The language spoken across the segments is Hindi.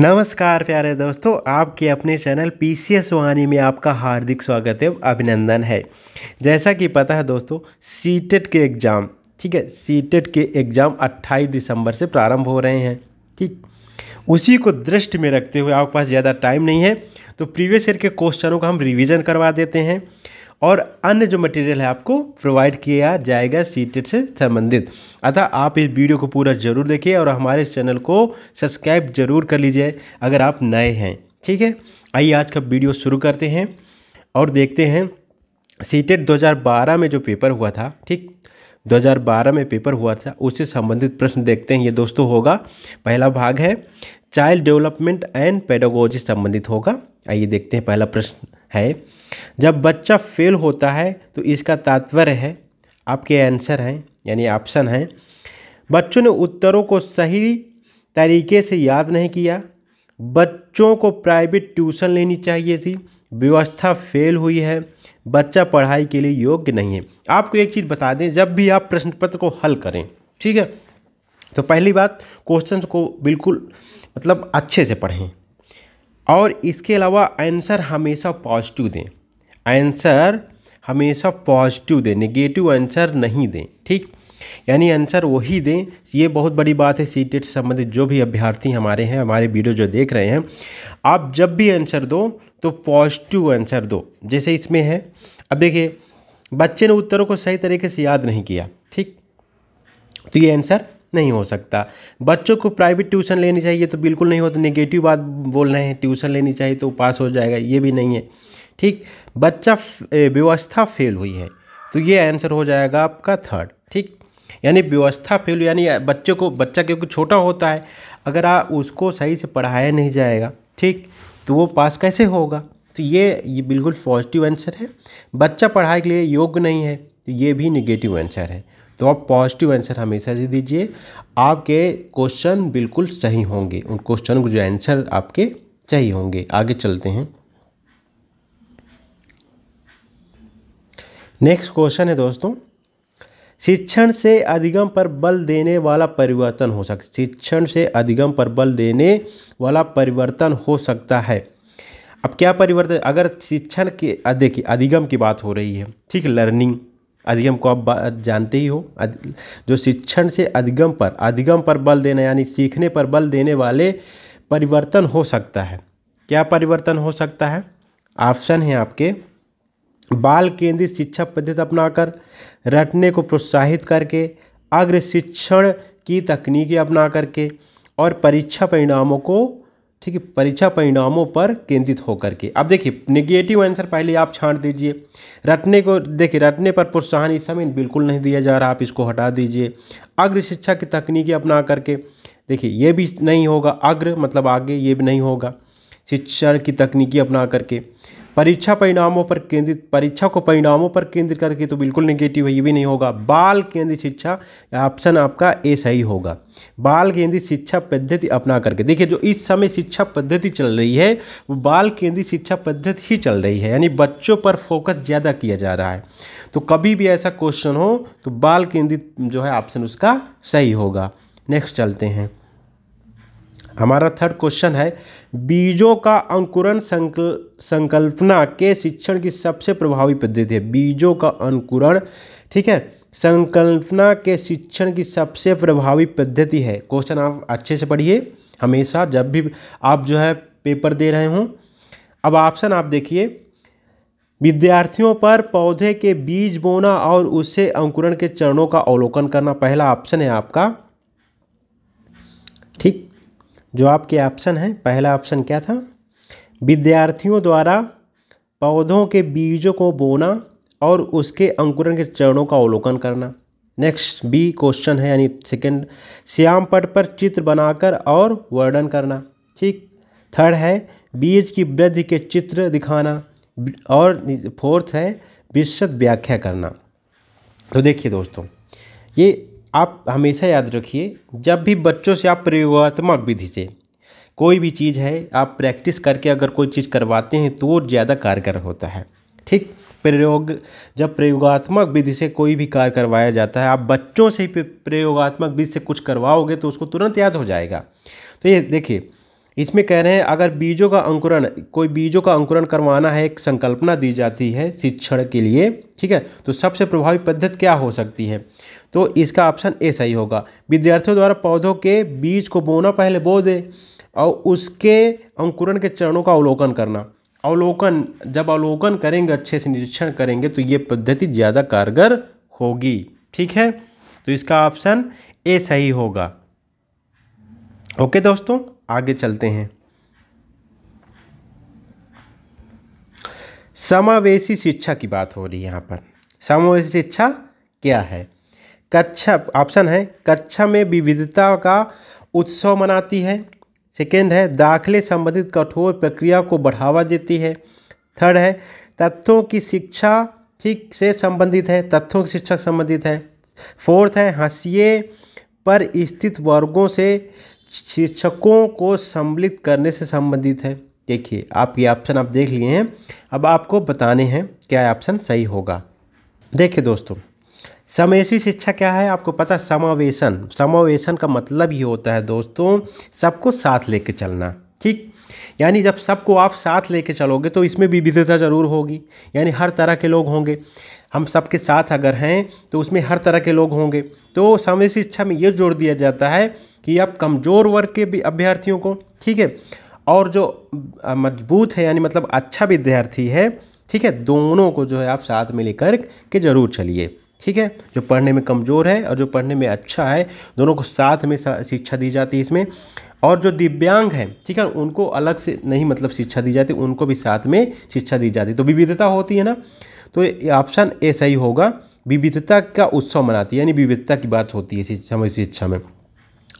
नमस्कार प्यारे दोस्तों आपके अपने चैनल पी सी एस वानी में आपका हार्दिक स्वागत एवं अभिनंदन है जैसा कि पता है दोस्तों सीटेट e के एग्ज़ाम ठीक है सीटेट e के एग्ज़ाम 28 दिसंबर से प्रारंभ हो रहे हैं ठीक उसी को दृष्टि में रखते हुए आपके पास ज़्यादा टाइम नहीं है तो प्रीवियस ईयर के क्वेश्चनों का हम रिवीजन करवा देते हैं और अन्य जो मटेरियल है आपको प्रोवाइड किया जाएगा सीटेट से संबंधित अतः आप इस वीडियो को पूरा ज़रूर देखिए और हमारे चैनल को सब्सक्राइब जरूर कर लीजिए अगर आप नए हैं ठीक है आइए आज का वीडियो शुरू करते हैं और देखते हैं सीटेट 2012 में जो पेपर हुआ था ठीक 2012 में पेपर हुआ था उससे संबंधित प्रश्न देखते हैं ये दोस्तों होगा पहला भाग है चाइल्ड डेवलपमेंट एंड पेडोगोजी संबंधित होगा आइए देखते हैं पहला प्रश्न है जब बच्चा फेल होता है तो इसका तात्पर्य है आपके आंसर हैं यानी ऑप्शन हैं बच्चों ने उत्तरों को सही तरीके से याद नहीं किया बच्चों को प्राइवेट ट्यूशन लेनी चाहिए थी व्यवस्था फेल हुई है बच्चा पढ़ाई के लिए योग्य नहीं है आपको एक चीज़ बता दें जब भी आप प्रश्न पत्र को हल करें ठीक है तो पहली बात क्वेश्चन को बिल्कुल मतलब अच्छे से पढ़ें और इसके अलावा आंसर हमेशा पॉजिटिव दें आंसर हमेशा पॉजिटिव दें नेगेटिव आंसर नहीं दें ठीक यानी आंसर वही दें ये बहुत बड़ी बात है सी टेट से संबंधित जो भी अभ्यर्थी हमारे हैं हमारे वीडियो जो देख रहे हैं आप जब भी आंसर दो तो पॉजिटिव आंसर दो जैसे इसमें है अब देखिए बच्चे ने उत्तरों को सही तरीके से याद नहीं किया ठीक तो ये आंसर नहीं हो सकता बच्चों को प्राइवेट ट्यूशन लेनी चाहिए तो बिल्कुल नहीं होता तो नेगेटिव बात बोल रहे हैं ट्यूशन लेनी चाहिए तो पास हो जाएगा ये भी नहीं है ठीक बच्चा व्यवस्था फेल हुई है तो ये आंसर हो जाएगा आपका थर्ड ठीक यानी व्यवस्था फेल यानी बच्चों को बच्चा क्योंकि छोटा होता है अगर आ, उसको सही से पढ़ाया नहीं जाएगा ठीक तो वो पास कैसे होगा तो ये ये बिल्कुल पॉजिटिव आंसर है बच्चा पढ़ाई के लिए योग्य नहीं है तो ये भी निगेटिव आंसर है तो आप पॉजिटिव आंसर हमेशा दे दीजिए आपके क्वेश्चन बिल्कुल सही होंगे उन क्वेश्चन को जो आंसर आपके सही होंगे आगे चलते हैं नेक्स्ट क्वेश्चन है दोस्तों शिक्षण से अधिगम पर बल देने वाला परिवर्तन हो सकता शिक्षण से अधिगम पर बल देने वाला परिवर्तन हो सकता है अब क्या परिवर्तन अगर शिक्षण के देखिए अधिगम की बात हो रही है ठीक लर्निंग अधिगम को आप जानते ही हो जो शिक्षण से अधिगम पर अधिगम पर बल देना यानी सीखने पर बल देने वाले परिवर्तन हो सकता है क्या परिवर्तन हो सकता है ऑप्शन है आपके बाल केंद्रित शिक्षा पद्धति अपनाकर रटने को प्रोत्साहित करके अग्र शिक्षण की तकनीकें अपना करके और परीक्षा परिणामों को ठीक है परीक्षा परिणामों पर केंद्रित होकर के अब देखिए निगेटिव आंसर पहले आप छाट दीजिए रटने को देखिए रटने पर प्रोत्साहन इस समय बिल्कुल नहीं दिया जा रहा आप इसको हटा दीजिए अग्र शिक्षा की तकनीकी अपना करके देखिए ये भी नहीं होगा अग्र मतलब आगे ये भी नहीं होगा शिक्षा की तकनीकी अपना करके परीक्षा परिणामों पर केंद्रित परीक्षा को परिणामों पर केंद्रित करके तो बिल्कुल निगेटिव है ये भी नहीं होगा बाल केंद्रित शिक्षा ऑप्शन आपका ए सही होगा बाल केंद्रित शिक्षा पद्धति अपना करके देखिए जो इस समय शिक्षा पद्धति चल रही है वो बाल केंद्रित शिक्षा पद्धति ही चल रही है यानी बच्चों पर फोकस ज़्यादा किया जा रहा है तो कभी भी ऐसा क्वेश्चन हो तो बाल केंद्रित जो है ऑप्शन उसका सही होगा नेक्स्ट चलते हैं हमारा थर्ड क्वेश्चन है बीजों का अंकुरण संकल, संकल्पना के शिक्षण की सबसे प्रभावी पद्धति है बीजों का अंकुरण ठीक है संकल्पना के शिक्षण की सबसे प्रभावी पद्धति है क्वेश्चन आप अच्छे से पढ़िए हमेशा जब भी आप जो है पेपर दे रहे हों अब ऑप्शन आप देखिए विद्यार्थियों पर पौधे के बीज बोना और उससे अंकुरण के चरणों का अवलोकन करना पहला ऑप्शन है आपका ठीक जो आपके ऑप्शन हैं पहला ऑप्शन क्या था विद्यार्थियों द्वारा पौधों के बीजों को बोना और उसके अंकुरण के चरणों का अवलोकन करना नेक्स्ट बी क्वेश्चन है यानी सेकंड श्याम पट पर चित्र बनाकर और वर्णन करना ठीक थर्ड है बीज की वृद्धि के चित्र दिखाना और फोर्थ है विशद व्याख्या करना तो देखिए दोस्तों ये आप हमेशा याद रखिए जब भी बच्चों से आप प्रयोगात्मक विधि से कोई भी चीज़ है आप प्रैक्टिस करके अगर कोई चीज़ करवाते हैं तो वो ज़्यादा कारगर होता है ठीक प्रयोग जब प्रयोगात्मक विधि से कोई भी कार्य करवाया जाता है आप बच्चों से ही प्रयोगात्मक विधि से कुछ करवाओगे तो उसको तुरंत याद हो जाएगा तो ये देखिए इसमें कह रहे हैं अगर बीजों का अंकुरण कोई बीजों का अंकुरण करवाना है एक संकल्पना दी जाती है शिक्षण के लिए ठीक है तो सबसे प्रभावी पद्धति क्या हो सकती है तो इसका ऑप्शन ए सही होगा विद्यार्थियों द्वारा पौधों के बीज को बोना पहले बो दे और उसके अंकुरण के चरणों का अवलोकन करना अवलोकन जब अवलोकन करेंगे अच्छे से निरीक्षण करेंगे तो ये पद्धति ज़्यादा कारगर होगी ठीक है तो इसका ऑप्शन ए सही होगा ओके दोस्तों आगे चलते हैं समावेशी शिक्षा की बात हो रही है यहाँ पर समावेशी शिक्षा क्या है कक्षा ऑप्शन है कक्षा में विविधता का उत्सव मनाती है सेकेंड है दाखिले संबंधित कठोर प्रक्रिया को बढ़ावा देती है थर्ड है तथ्यों की शिक्षा ठीक से संबंधित है तथ्यों की शिक्षा संबंधित है फोर्थ है हंसिए पर स्थित वर्गों से शिक्षकों को सम्मिलित करने से संबंधित है देखिए आपके ऑप्शन आप देख लिए हैं अब आपको बताने हैं क्या ऑप्शन सही होगा देखिए दोस्तों समावेशी शिक्षा क्या है आपको पता समावेशन समावेशन का मतलब ही होता है दोस्तों सबको साथ लेके चलना ठीक यानी जब सबको आप साथ लेके चलोगे तो इसमें विविधता ज़रूर होगी यानी हर तरह के लोग होंगे हम सबके साथ अगर हैं तो उसमें हर तरह के लोग होंगे तो समय शिक्षा में ये जोर दिया जाता है कि अब कमज़ोर वर्ग के भी अभ्यर्थियों को ठीक है और जो मजबूत है यानी मतलब अच्छा विद्यार्थी है ठीक है दोनों को जो है आप साथ में लेकर के ज़रूर चलिए ठीक है जो पढ़ने में कमज़ोर है और जो पढ़ने में अच्छा है दोनों को साथ में शिक्षा दी जाती है इसमें और जो दिव्यांग हैं ठीक है उनको अलग से नहीं मतलब शिक्षा दी जाती उनको भी साथ में शिक्षा दी जाती तो विविधता होती है ना तो ऑप्शन ए सही होगा विविधता का उत्सव मनाती है यानी विविधता की बात होती है समय शिक्षा में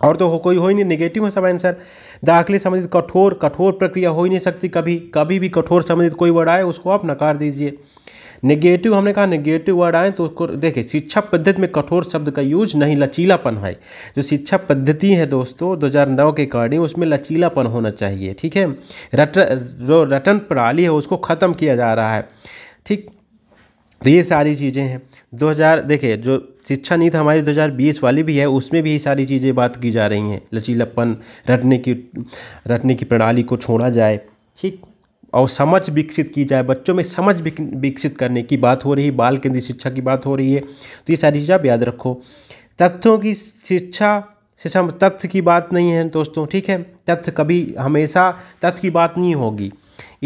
और तो हो कोई हो ही नहीं नेगेटिव है सब आंसर दाखिले संबंधित कठोर कठोर प्रक्रिया हो ही नहीं सकती कभी कभी भी कठोर संबंधित कोई वर्ड आए उसको आप नकार दीजिए नेगेटिव हमने कहा नेगेटिव वर्ड आए तो उसको देखिए शिक्षा पद्धति में कठोर शब्द का यूज नहीं लचीलापन है जो शिक्षा पद्धति है दोस्तों 2009 के अकॉर्डिंग उसमें लचीलापन होना चाहिए ठीक है रट जो रटन प्रणाली है उसको ख़त्म किया जा रहा है ठीक तो ये सारी चीज़ें हैं 2000 देखिए जो शिक्षा नीति हमारी 2020 वाली भी है उसमें भी ये सारी चीज़ें बात की जा रही हैं लचीलापन रटने की रटने की प्रणाली को छोड़ा जाए ठीक और समझ विकसित की जाए बच्चों में समझ विकसित करने की बात हो रही है बाल केंद्रित शिक्षा की बात हो रही है तो ये सारी चीज़ आप याद रखो तथ्यों की शिक्षा शिक्षा तथ्य की बात नहीं है दोस्तों ठीक है तथ्य कभी हमेशा तथ्य की बात नहीं होगी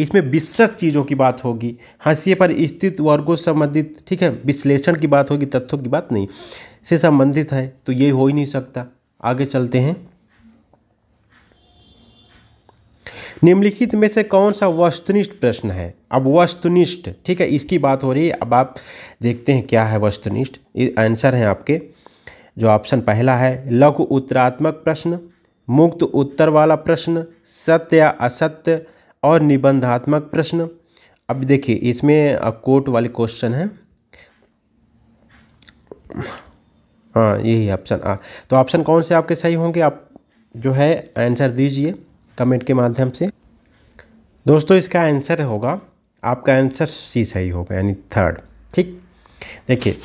इसमें विस्तृत चीज़ों की बात होगी हाशिए पर स्थित वर्गों संबंधित ठीक है विश्लेषण की बात होगी तथ्यों की बात नहीं से संबंधित है तो ये हो ही नहीं सकता आगे चलते हैं निम्नलिखित में से कौन सा वस्तुनिष्ठ प्रश्न है अब वस्तुनिष्ठ ठीक है इसकी बात हो रही है अब आप देखते हैं क्या है वस्तुनिष्ठ आंसर है आपके जो ऑप्शन पहला है लघु उत्तरात्मक प्रश्न मुक्त उत्तर वाला प्रश्न सत्य या असत्य और निबंधात्मक प्रश्न अब देखिए इसमें कोट वाले क्वेश्चन है हाँ यही ऑप्शन आ हाँ। तो ऑप्शन कौन से आपके सही होंगे आप जो है आंसर दीजिए कमेंट के माध्यम से दोस्तों इसका आंसर होगा आपका आंसर सी सही होगा यानी थर्ड ठीक देखिए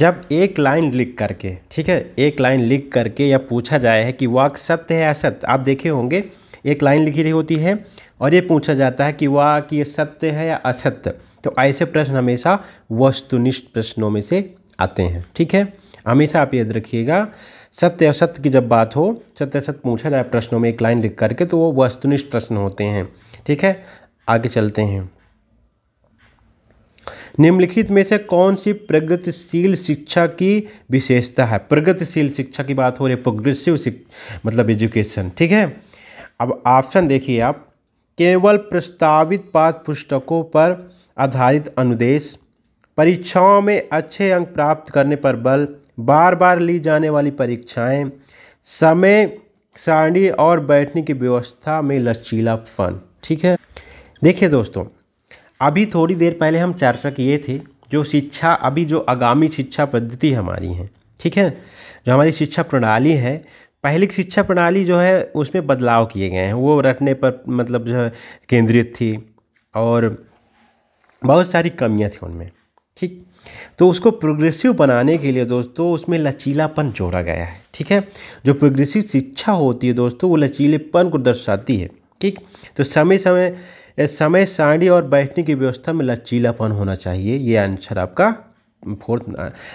जब एक लाइन लिख करके ठीक है एक लाइन लिख करके या पूछा जाए है कि वाक सत्य है या सत्य आप देखे होंगे एक लाइन लिखी रही होती है और ये पूछा जाता है कि वह कि ये सत्य है या असत्य तो ऐसे प्रश्न हमेशा वस्तुनिष्ठ प्रश्नों में से आते हैं ठीक है हमेशा आप याद रखिएगा सत्य असत्य की जब बात हो सत्य असत्य पूछा जाए प्रश्नों में एक लाइन लिख करके तो वो वस्तुनिष्ठ प्रश्न होते हैं ठीक है आगे चलते हैं निम्नलिखित में से कौन सी प्रगतिशील शिक्षा की विशेषता है प्रगतिशील शिक्षा की बात हो रही है प्रोग्रेसिव मतलब एजुकेशन ठीक है अब ऑप्शन देखिए आप केवल प्रस्तावित पाठ पुस्तकों पर आधारित अनुदेश परीक्षाओं में अच्छे अंक प्राप्त करने पर बल बार बार ली जाने वाली परीक्षाएं समय सारणी और बैठने की व्यवस्था में लचीला फन ठीक है देखिए दोस्तों अभी थोड़ी देर पहले हम चर्चा किए थे जो शिक्षा अभी जो आगामी शिक्षा पद्धति हमारी है ठीक है जो हमारी शिक्षा प्रणाली है पहले की शिक्षा प्रणाली जो है उसमें बदलाव किए गए हैं वो रटने पर मतलब जो है केंद्रित थी और बहुत सारी कमियां थी उनमें ठीक तो उसको प्रोग्रेसिव बनाने के लिए दोस्तों उसमें लचीलापन जोड़ा गया है ठीक है जो प्रोग्रेसिव शिक्षा होती है दोस्तों वो लचीलेपन को दर्शाती है ठीक तो समय समय समय सारणी और बैठने की व्यवस्था में लचीलापन होना चाहिए ये आंसर आपका फोर्थ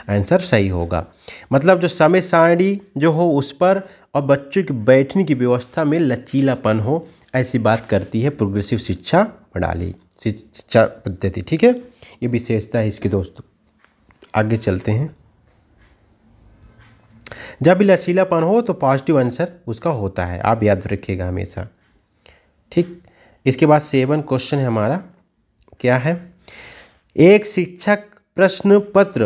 आंसर सही होगा मतलब जो समय सारणी जो हो उस पर और बच्चों की बैठने की व्यवस्था में लचीलापन हो ऐसी बात करती है प्रोग्रेसिव शिक्षा प्रणाली शिक्षा पद्धति ठीक है ये विशेषता है इसकी दोस्तों आगे चलते हैं जब भी लचीलापन हो तो पॉजिटिव आंसर उसका होता है आप याद रखिएगा हमेशा ठीक इसके बाद सेवन क्वेश्चन है हमारा क्या है एक शिक्षक प्रश्न पत्र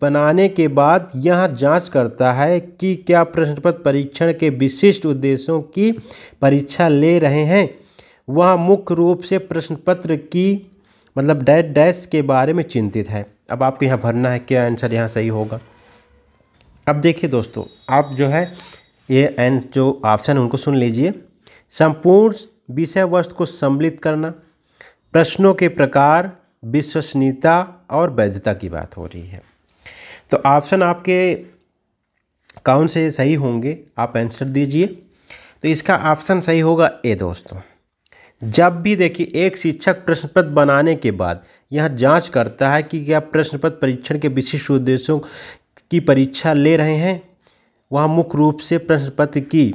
बनाने के बाद यह जांच करता है कि क्या प्रश्न पत्र परीक्षण के विशिष्ट उद्देश्यों की परीक्षा ले रहे हैं वह मुख्य रूप से प्रश्न पत्र की मतलब डैश डैश के बारे में चिंतित है अब आपको यहाँ भरना है क्या आंसर यहाँ सही होगा अब देखिए दोस्तों आप जो है ये एन जो ऑप्शन उनको सुन लीजिए संपूर्ण विषय वस्तु को सम्मिलित करना प्रश्नों के प्रकार विश्वसनीयता और वैधता की बात हो रही है तो ऑप्शन आपके कौन से सही होंगे आप आंसर दीजिए तो इसका ऑप्शन सही होगा ए दोस्तों जब भी देखिए एक शिक्षक प्रश्न पत्र बनाने के बाद यह जांच करता है कि क्या प्रश्न पत्र परीक्षण के विशिष्ट उद्देश्यों की परीक्षा ले रहे हैं वह मुख्य रूप से प्रश्न पत्र की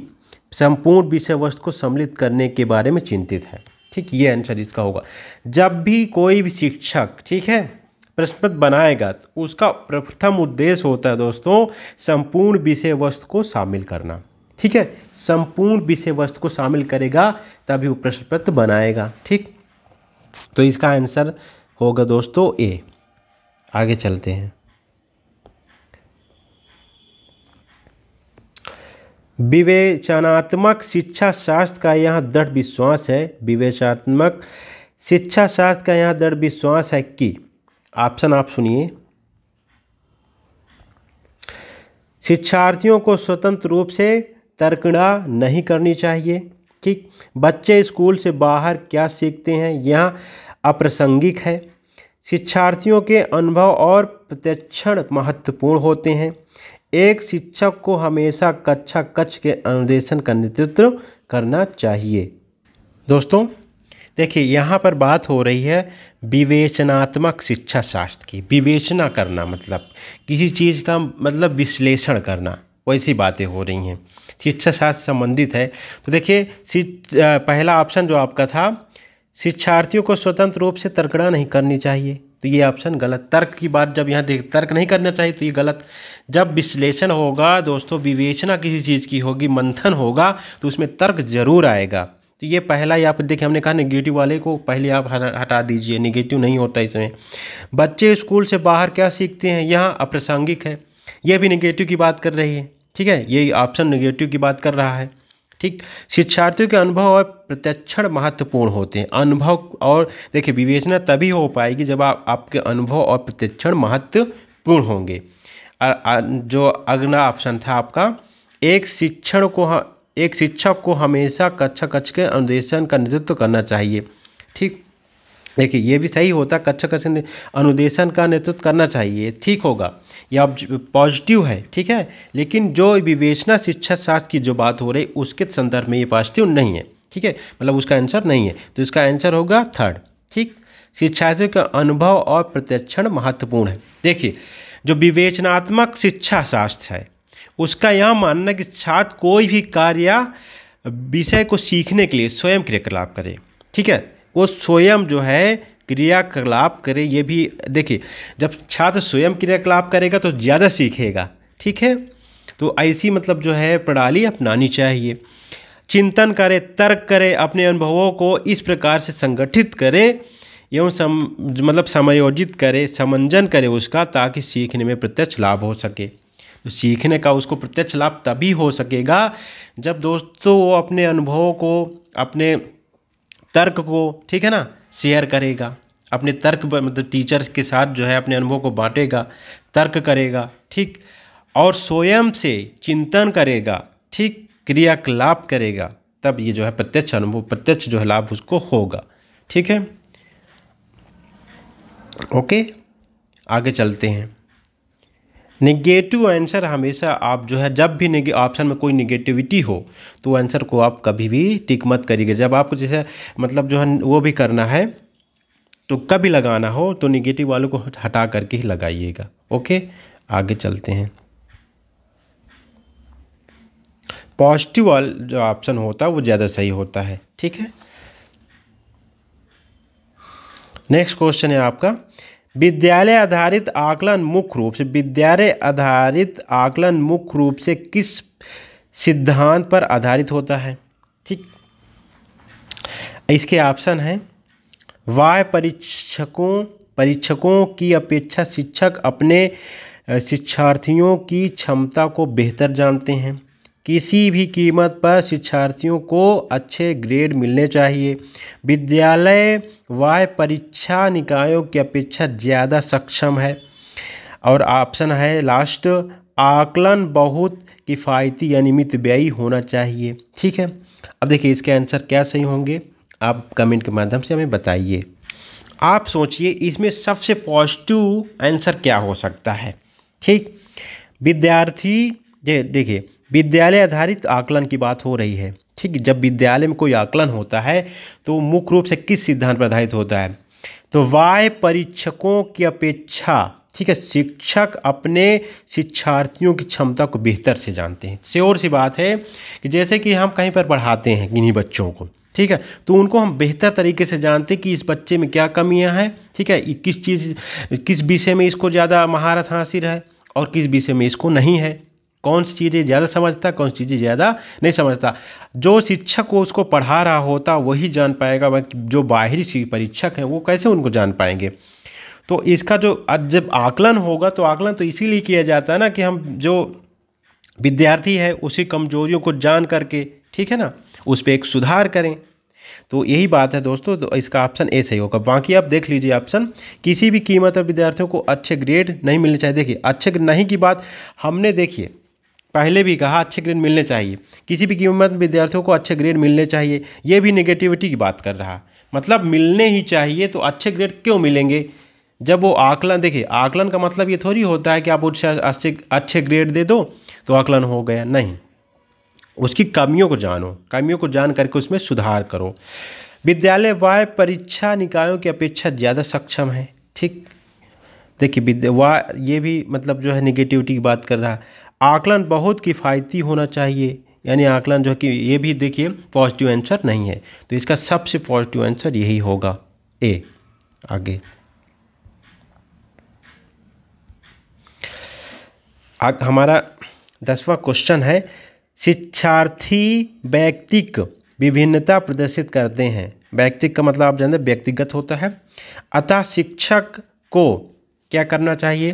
संपूर्ण विषय वस्तु को सम्मिलित करने के बारे में चिंतित है ठीक ये आंसर इसका होगा जब भी कोई भी शिक्षक ठीक है प्रश्नपत्र बनाएगा तो उसका प्रथम उद्देश्य होता है दोस्तों संपूर्ण विषय वस्तु को शामिल करना ठीक है संपूर्ण विषय वस्तु को शामिल करेगा तभी वो प्रश्न पत्र बनाएगा ठीक तो इसका आंसर होगा दोस्तों ए आगे चलते हैं विवेचनात्मक शिक्षा शास्त्र का यह दृढ़ विश्वास है विवेचनात्मक शिक्षा शास्त्र का यह दृढ़ विश्वास है कि ऑप्शन आप सुनिए शिक्षार्थियों को स्वतंत्र रूप से तर्कणा नहीं करनी चाहिए ठीक बच्चे स्कूल से बाहर क्या सीखते हैं यह अप्रासंगिक है शिक्षार्थियों के अनुभव और प्रत्यक्षण महत्वपूर्ण होते हैं एक शिक्षक को हमेशा कक्षा कक्ष के अनुदेशन का नेतृत्व करना चाहिए दोस्तों देखिए यहाँ पर बात हो रही है विवेचनात्मक शिक्षा शास्त्र की विवेचना करना मतलब किसी चीज़ का मतलब विश्लेषण करना वैसी बातें हो रही हैं शिक्षा शास्त्र संबंधित है तो देखिए पहला ऑप्शन जो आपका था शिक्षार्थियों को स्वतंत्र रूप से तर्कड़ा नहीं करनी चाहिए तो ये ऑप्शन गलत तर्क की बात जब यहाँ देख तर्क नहीं करना चाहिए तो ये गलत जब विश्लेषण होगा दोस्तों विवेचना किसी चीज़ की होगी मंथन होगा तो उसमें तर्क जरूर आएगा तो ये पहला या फिर देखिए हमने कहा नेगेटिव वाले को पहले आप हटा दीजिए नेगेटिव नहीं होता इसमें बच्चे स्कूल से बाहर क्या सीखते हैं यहाँ अप्रासंगिक है ये भी नेगेटिव की बात कर रही है ठीक है ये ऑप्शन नेगेटिव की बात कर रहा है ठीक शिक्षार्थियों के अनुभव और प्रत्यक्षण महत्वपूर्ण होते हैं अनुभव और देखिए विवेचना तभी हो पाएगी जब आप आपके अनुभव और प्रत्यक्षण महत्वपूर्ण होंगे जो अगला ऑप्शन था आपका एक शिक्षण को एक शिक्षक को हमेशा कक्षा कक्ष के अनुदेशन का नेतृत्व करना चाहिए ठीक देखिए ये भी सही होता कक्षा का अनुदेशन का नेतृत्व करना चाहिए ठीक होगा या पॉजिटिव है ठीक है लेकिन जो विवेचना शिक्षा शास्त्र की जो बात हो रही उसके संदर्भ में ये पॉजिटिव नहीं है ठीक है मतलब उसका आंसर नहीं है तो इसका आंसर होगा थर्ड ठीक शिक्षार्थियों का अनुभव और प्रत्यक्षण महत्वपूर्ण है देखिए जो विवेचनात्मक शिक्षा शास्त्र है उसका यह मानना कि छात्र कोई भी कार्य विषय को सीखने के लिए स्वयं क्रियाकलाप करे ठीक है वो स्वयं जो है क्रियाकलाप करे ये भी देखिए जब छात्र स्वयं क्रियाकलाप करेगा तो ज़्यादा सीखेगा ठीक है तो ऐसी मतलब जो है प्रणाली अपनानी चाहिए चिंतन करे तर्क करें अपने अनुभवों को इस प्रकार से संगठित करें एवं सम मतलब समायोजित करे समंजन करे उसका ताकि सीखने में प्रत्यक्ष लाभ हो सके तो सीखने का उसको प्रत्यक्ष लाभ तभी हो सकेगा जब दोस्तों वो अपने अनुभवों को अपने तर्क को ठीक है ना शेयर करेगा अपने तर्क मतलब टीचर्स के साथ जो है अपने अनुभव को बांटेगा तर्क करेगा ठीक और स्वयं से चिंतन करेगा ठीक क्रियाकलाप करेगा तब ये जो है प्रत्यक्ष अनुभव प्रत्यक्ष जो है लाभ उसको होगा ठीक है ओके आगे चलते हैं निगेटिव आंसर हमेशा आप जो है जब भी ऑप्शन में कोई निगेटिविटी हो तो आंसर को आप कभी भी टिक मत करिएगा जब आपको जैसे मतलब जो है वो भी करना है तो कभी लगाना हो तो निगेटिव वालों को हटा करके ही लगाइएगा ओके आगे चलते हैं पॉजिटिव वाल जो ऑप्शन होता है वो ज़्यादा सही होता है ठीक है नेक्स्ट क्वेश्चन है आपका विद्यालय आधारित आकलन मुख्य रूप से विद्यालय आधारित आकलन मुख्य रूप से किस सिद्धांत पर आधारित होता है ठीक इसके ऑप्शन हैं वाह परीक्षकों परीक्षकों की अपेक्षा शिक्षक अपने शिक्षार्थियों की क्षमता को बेहतर जानते हैं किसी भी कीमत पर शिक्षार्थियों को अच्छे ग्रेड मिलने चाहिए विद्यालय वाय परीक्षा निकायों की अपेक्षा ज़्यादा सक्षम है और ऑप्शन है लास्ट आकलन बहुत किफ़ायती अनियमित व्ययी होना चाहिए ठीक है अब देखिए इसके आंसर क्या सही होंगे आप कमेंट के माध्यम से हमें बताइए आप सोचिए इसमें सबसे पॉजिटिव आंसर क्या हो सकता है ठीक विद्यार्थी देखिए विद्यालय आधारित आकलन की बात हो रही है ठीक जब विद्यालय में कोई आकलन होता है तो मुख्य रूप से किस सिद्धांत पर आधारित होता है तो वाय परीक्षकों की अपेक्षा ठीक है शिक्षक अपने शिक्षार्थियों की क्षमता को बेहतर से जानते हैं श्योर सी बात है कि जैसे कि हम कहीं पर पढ़ाते हैं इन्हीं बच्चों को ठीक है तो उनको हम बेहतर तरीके से जानते हैं कि इस बच्चे में क्या कमियां हैं ठीक है किस चीज़ किस विषय में इसको ज़्यादा महारत हासिल है और किस विषय में इसको नहीं है कौन सी चीज़ें ज़्यादा समझता कौन सी चीज़ें ज़्यादा नहीं समझता जो शिक्षक को उसको पढ़ा रहा होता वही जान पाएगा जो बाहरी परीक्षक हैं वो कैसे उनको जान पाएंगे तो इसका जो जब आकलन होगा तो आकलन तो इसीलिए किया जाता है ना कि हम जो विद्यार्थी है उसी कमजोरियों को जान करके ठीक है ना उस पर एक सुधार करें तो यही बात है दोस्तों तो इसका ऑप्शन ए सही होगा बाकी आप देख लीजिए ऑप्शन किसी भी कीमत पर विद्यार्थियों को अच्छे ग्रेड नहीं मिलने चाहिए देखिए अच्छे नहीं की बात हमने देखिए पहले भी कहा अच्छे ग्रेड मिलने चाहिए किसी भी कीमत विद्यार्थियों को अच्छे ग्रेड मिलने चाहिए ये भी नेगेटिविटी की बात कर रहा मतलब मिलने ही चाहिए तो अच्छे ग्रेड क्यों मिलेंगे जब वो आकलन देखिए आकलन का मतलब ये थोड़ी होता है कि आप उससे अच्छे अच्छे ग्रेड दे दो तो आकलन हो गया नहीं उसकी कमियों को जानो कमियों को जान करके उसमें सुधार करो विद्यालय वाय परीक्षा निकायों की अपेक्षा ज़्यादा सक्षम है ठीक देखिए विद्या वाह ये भी मतलब जो है निगेटिविटी की बात कर रहा आकलन बहुत किफ़ायती होना चाहिए यानी आकलन जो कि ये भी देखिए पॉजिटिव आंसर नहीं है तो इसका सबसे पॉजिटिव आंसर यही होगा ए आगे आग हमारा दसवां क्वेश्चन है शिक्षार्थी व्यक्तिक विभिन्नता प्रदर्शित करते हैं व्यक्तिक का मतलब आप जानते हैं व्यक्तिगत होता है अतः शिक्षक को क्या करना चाहिए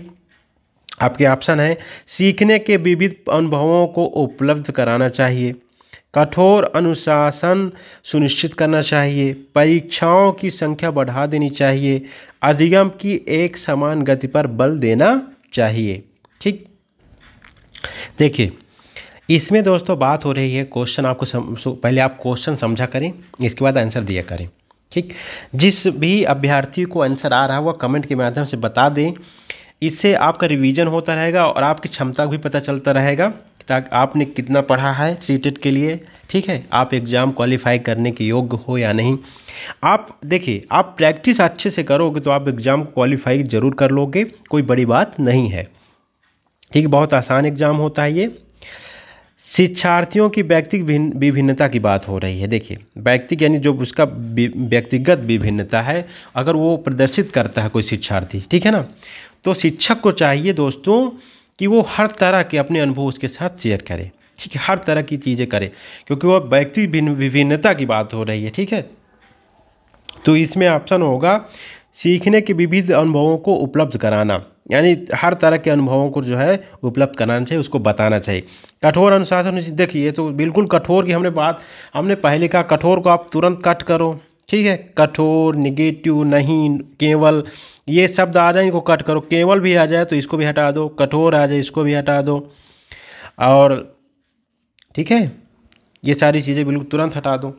आपके ऑप्शन है सीखने के विविध अनुभवों को उपलब्ध कराना चाहिए कठोर अनुशासन सुनिश्चित करना चाहिए परीक्षाओं की संख्या बढ़ा देनी चाहिए अधिगम की एक समान गति पर बल देना चाहिए ठीक देखिए इसमें दोस्तों बात हो रही है क्वेश्चन आपको सम, पहले आप क्वेश्चन समझा करें इसके बाद आंसर दिया करें ठीक जिस भी अभ्यर्थी को आंसर आ रहा है वह कमेंट के माध्यम से बता दें इससे आपका रिवीजन होता रहेगा और आपकी क्षमता भी पता चलता रहेगा ताकि आपने कितना पढ़ा है सीटेट e के लिए ठीक है आप एग्ज़ाम क्वालिफाई करने के योग्य हो या नहीं आप देखिए आप प्रैक्टिस अच्छे से करोगे तो आप एग्ज़ाम क्वालिफाई ज़रूर कर लोगे कोई बड़ी बात नहीं है ठीक बहुत आसान एग्ज़ाम होता है ये शिक्षार्थियों की व्यक्तिक विभिन्नता की बात हो रही है देखिए व्यक्तिक यानी जो उसका व्यक्तिगत विभिन्नता है अगर वो प्रदर्शित करता है कोई शिक्षार्थी ठीक है ना तो शिक्षक को चाहिए दोस्तों कि वो हर तरह के अपने अनुभव उसके साथ शेयर करें ठीक है हर तरह की चीज़ें करें क्योंकि वह व्यक्ति विभिन्नता की बात हो रही है ठीक है तो इसमें ऑप्शन होगा सीखने के विविध अनुभवों को उपलब्ध कराना यानी हर तरह के अनुभवों को जो है उपलब्ध कराना चाहिए उसको बताना चाहिए कठोर अनुशासन देखिए तो बिल्कुल कठोर की हमने बात हमने पहले कहा कठोर को आप तुरंत कट करो ठीक है कठोर निगेटिव नहीं केवल ये शब्द आ जाए इनको कट करो केवल भी आ जाए तो इसको भी हटा दो कठोर आ जाए इसको भी हटा दो और ठीक है ये सारी चीज़ें बिल्कुल तुरंत हटा दो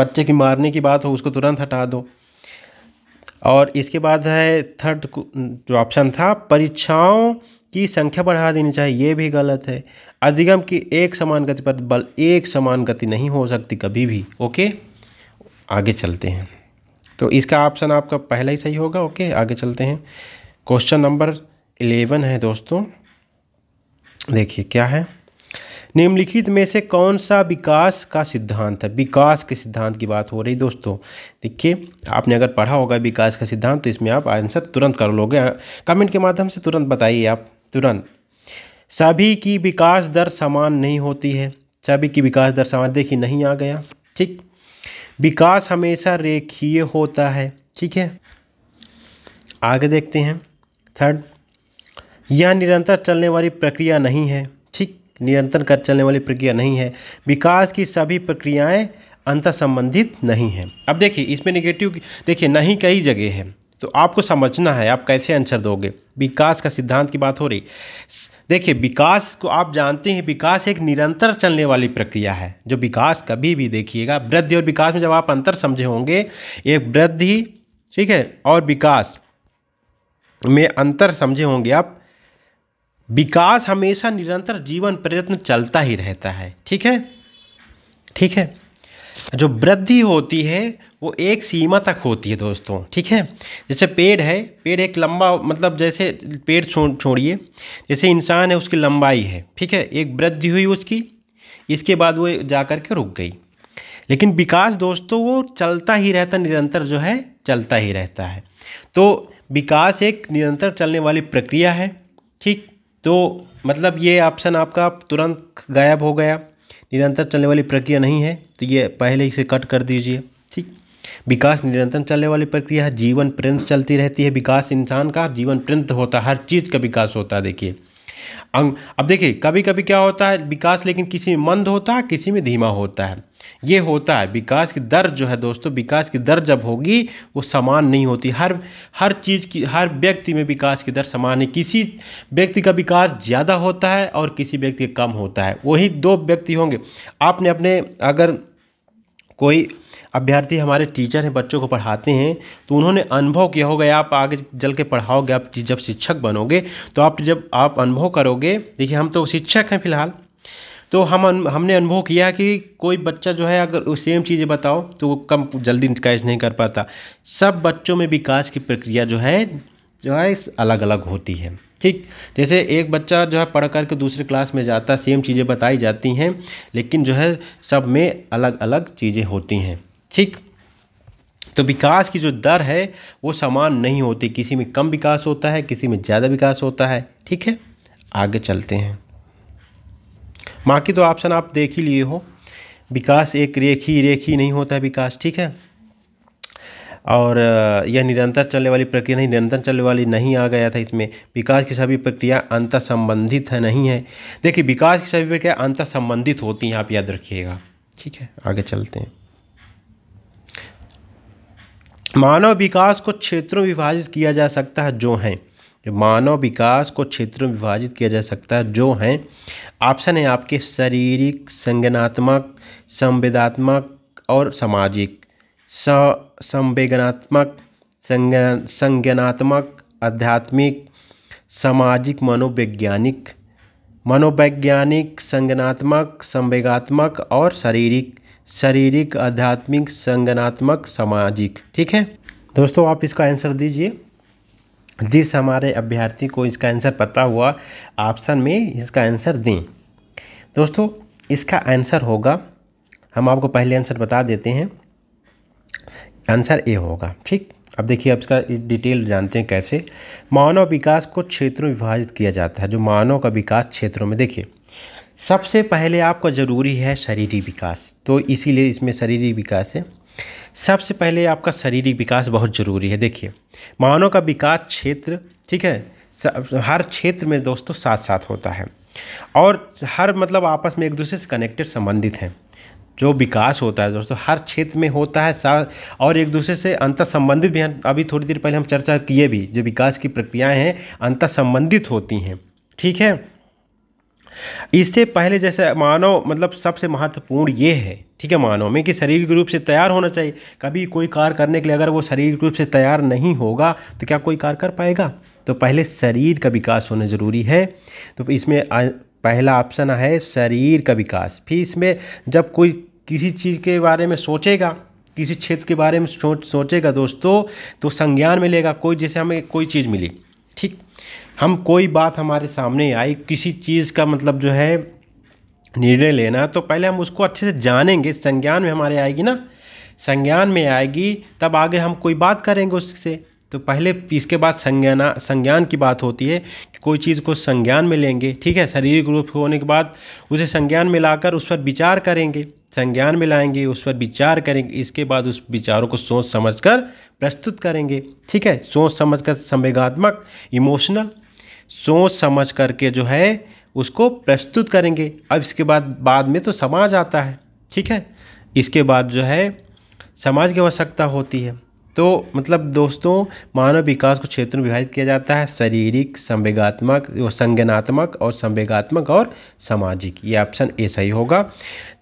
बच्चे की मारने की बात हो उसको तुरंत हटा दो और इसके बाद है थर्ड जो ऑप्शन था परीक्षाओं की संख्या बढ़ा देनी चाहिए ये भी गलत है अधिगम की एक समान गति पर बल एक समान गति नहीं हो सकती कभी भी ओके आगे चलते हैं तो इसका ऑप्शन आपका पहला ही सही होगा ओके आगे चलते हैं क्वेश्चन नंबर इलेवन है दोस्तों देखिए क्या है निम्नलिखित में से कौन सा विकास का सिद्धांत है विकास के सिद्धांत की बात हो रही दोस्तों देखिए आपने अगर पढ़ा होगा विकास का सिद्धांत तो इसमें आप आंसर तुरंत कर लोगे कमेंट के माध्यम से तुरंत बताइए आप तुरंत सभी की विकास दर समान नहीं होती है सभी की विकास दर समान देखिए नहीं आ गया ठीक विकास हमेशा रेखीय होता है ठीक है आगे देखते हैं थर्ड यह निरंतर चलने वाली प्रक्रिया नहीं है ठीक निरंतर कर चलने वाली प्रक्रिया नहीं है विकास की सभी प्रक्रियाएं अंतर संबंधित नहीं है अब देखिए इसमें निगेटिव देखिए नहीं कई जगह है तो आपको समझना है आप कैसे आंसर दोगे विकास का सिद्धांत की बात हो रही देखिए विकास को आप जानते हैं विकास एक निरंतर चलने वाली प्रक्रिया है जो विकास कभी भी देखिएगा वृद्धि और विकास में जब आप अंतर समझे होंगे एक वृद्धि ठीक है और विकास में अंतर समझे होंगे आप विकास हमेशा निरंतर जीवन प्रयत्न चलता ही रहता है ठीक है ठीक है जो वृद्धि होती है वो एक सीमा तक होती है दोस्तों ठीक है जैसे पेड़ है पेड़ एक लंबा मतलब जैसे पेड़ छोड़ छोड़िए जैसे इंसान है उसकी लंबाई है ठीक है एक वृद्धि हुई उसकी इसके बाद वो जा कर के रुक गई लेकिन विकास दोस्तों वो चलता ही रहता निरंतर जो है चलता ही रहता है तो विकास एक निरंतर चलने वाली प्रक्रिया है ठीक तो मतलब ये ऑप्शन आपका तुरंत गायब हो गया निरंतर चलने वाली प्रक्रिया नहीं है तो ये पहले ही से कट कर दीजिए ठीक विकास निरंतर चलने वाली प्रक्रिया है जीवन पर्यंत चलती रहती है विकास इंसान का जीवन पर्यंत होता है हर चीज़ का विकास होता है देखिए अंग अब देखिए कभी कभी क्या होता है विकास लेकिन किसी में मंद होता है किसी में धीमा होता है ये होता है विकास की दर जो है दोस्तों विकास की दर जब होगी वो समान नहीं होती हर हर चीज़ की हर व्यक्ति में विकास की दर समान है किसी व्यक्ति का विकास ज़्यादा होता है और किसी व्यक्ति का कम होता है वही दो व्यक्ति होंगे आपने अपने अगर कोई अभ्यर्थी हमारे टीचर हैं बच्चों को पढ़ाते हैं तो उन्होंने अनुभव किया होगा आप आगे जल के पढ़ाओगे आप जब शिक्षक बनोगे तो आप जब आप अनुभव करोगे देखिए हम तो शिक्षक हैं फिलहाल तो हम हमने अनुभव किया कि कोई बच्चा जो है अगर सेम चीज़ें बताओ तो वो कम जल्दी कैच नहीं कर पाता सब बच्चों में विकास की प्रक्रिया जो है जो है अलग अलग होती है ठीक जैसे एक बच्चा जो है पढ़ करके दूसरे क्लास में जाता है सेम चीज़ें बताई जाती हैं लेकिन जो है सब में अलग अलग चीज़ें होती हैं ठीक तो विकास की जो दर है वो समान नहीं होती किसी में कम विकास होता है किसी में ज़्यादा विकास होता है ठीक है आगे चलते हैं बाकी तो ऑप्शन आप देख ही लिए हो विकास एक रेखी रेखी नहीं होता है विकास ठीक है और यह निरंतर चलने वाली प्रक्रिया नहीं निरंतर चलने वाली नहीं आ गया था इसमें विकास की सभी प्रक्रिया अंतर संबंधित है नहीं है देखिए विकास की सभी प्रक्रिया अंतर संबंधित होती हैं आप याद रखिएगा ठीक है आगे चलते हैं मानव विकास को क्षेत्रों विभाजित किया जा सकता है जो हैं मानव विकास को क्षेत्रों में विभाजित किया जा सकता है जो हैं ऑप्शन है आपके शारीरिक संज्ञानात्मक संवेदात्मक और सामाजिक संवेगनात्मक संज्ञानात्मक आध्यात्मिक सामाजिक मनोवैज्ञानिक मनोवैज्ञानिक संज्ञानात्मक संवेगात्मक और शारीरिक शारीरिक आध्यात्मिक संज्ञानात्मक सामाजिक ठीक है दोस्तों आप इसका आंसर दीजिए जिस हमारे अभ्यर्थी को इसका आंसर पता हुआ ऑप्शन में इसका आंसर दें दोस्तों इसका आंसर होगा हम आपको पहले आंसर बता देते हैं आंसर ए होगा ठीक अब देखिए अब इसका डिटेल जानते हैं कैसे मानव विकास को क्षेत्रों में विभाजित किया जाता है जो मानव का विकास क्षेत्रों में देखिए सबसे पहले आपका ज़रूरी है शारीरिक विकास तो इसीलिए इसमें शारीरिक विकास है सबसे पहले आपका शारीरिक विकास बहुत ज़रूरी है देखिए मानव का विकास क्षेत्र ठीक है हर क्षेत्र में दोस्तों साथ साथ होता है और हर मतलब आपस में एक दूसरे से कनेक्टेड संबंधित हैं जो विकास होता है दोस्तों हर क्षेत्र में होता है सा और एक दूसरे से अंतर संबंधित भी अभी थोड़ी देर पहले हम चर्चा किए भी जो विकास की प्रक्रियाएं हैं अंतर संबंधित होती हैं ठीक है इससे पहले जैसे मानव मतलब सबसे महत्वपूर्ण ये है ठीक है मानव में कि शारीरिक रूप से तैयार होना चाहिए कभी कोई कार्य करने के लिए अगर वो शारीरिक रूप से तैयार नहीं होगा तो क्या कोई कार्य कर पाएगा तो पहले शरीर का विकास होना ज़रूरी है तो इसमें पहला ऑप्शन है शरीर का विकास फिर इसमें जब कोई किसी चीज़ के बारे में सोचेगा किसी क्षेत्र के बारे में सोच सोचेगा दोस्तों तो संज्ञान मिलेगा कोई जैसे हमें कोई चीज़ मिली ठीक हम कोई बात हमारे सामने आई किसी चीज़ का मतलब जो है निर्णय लेना तो पहले हम उसको अच्छे से जानेंगे संज्ञान में हमारे आएगी ना संज्ञान में आएगी तब आगे हम कोई बात करेंगे उससे तो पहले इसके बाद संज्ञाना संज्ञान की बात होती है कि कोई चीज़ को संज्ञान में लेंगे ठीक है शारीरिक रूप होने के बाद उसे संज्ञान में लाकर उस पर विचार करेंगे संज्ञान में लाएंगे उस पर विचार करेंगे इसके बाद उस विचारों को सोच समझकर प्रस्तुत करेंगे ठीक है सोच समझकर संवेगात्मक इमोशनल सोच समझ करके जो है उसको प्रस्तुत करेंगे अब इसके बाद बाद में तो समाज आता है ठीक है इसके बाद जो है समाज की आवश्यकता होती है तो मतलब दोस्तों मानव विकास को क्षेत्र में विभाजित किया जाता है शारीरिक संवेगात्मक संज्ञानात्मक और संवेगात्मक और सामाजिक ये ऑप्शन ए सही होगा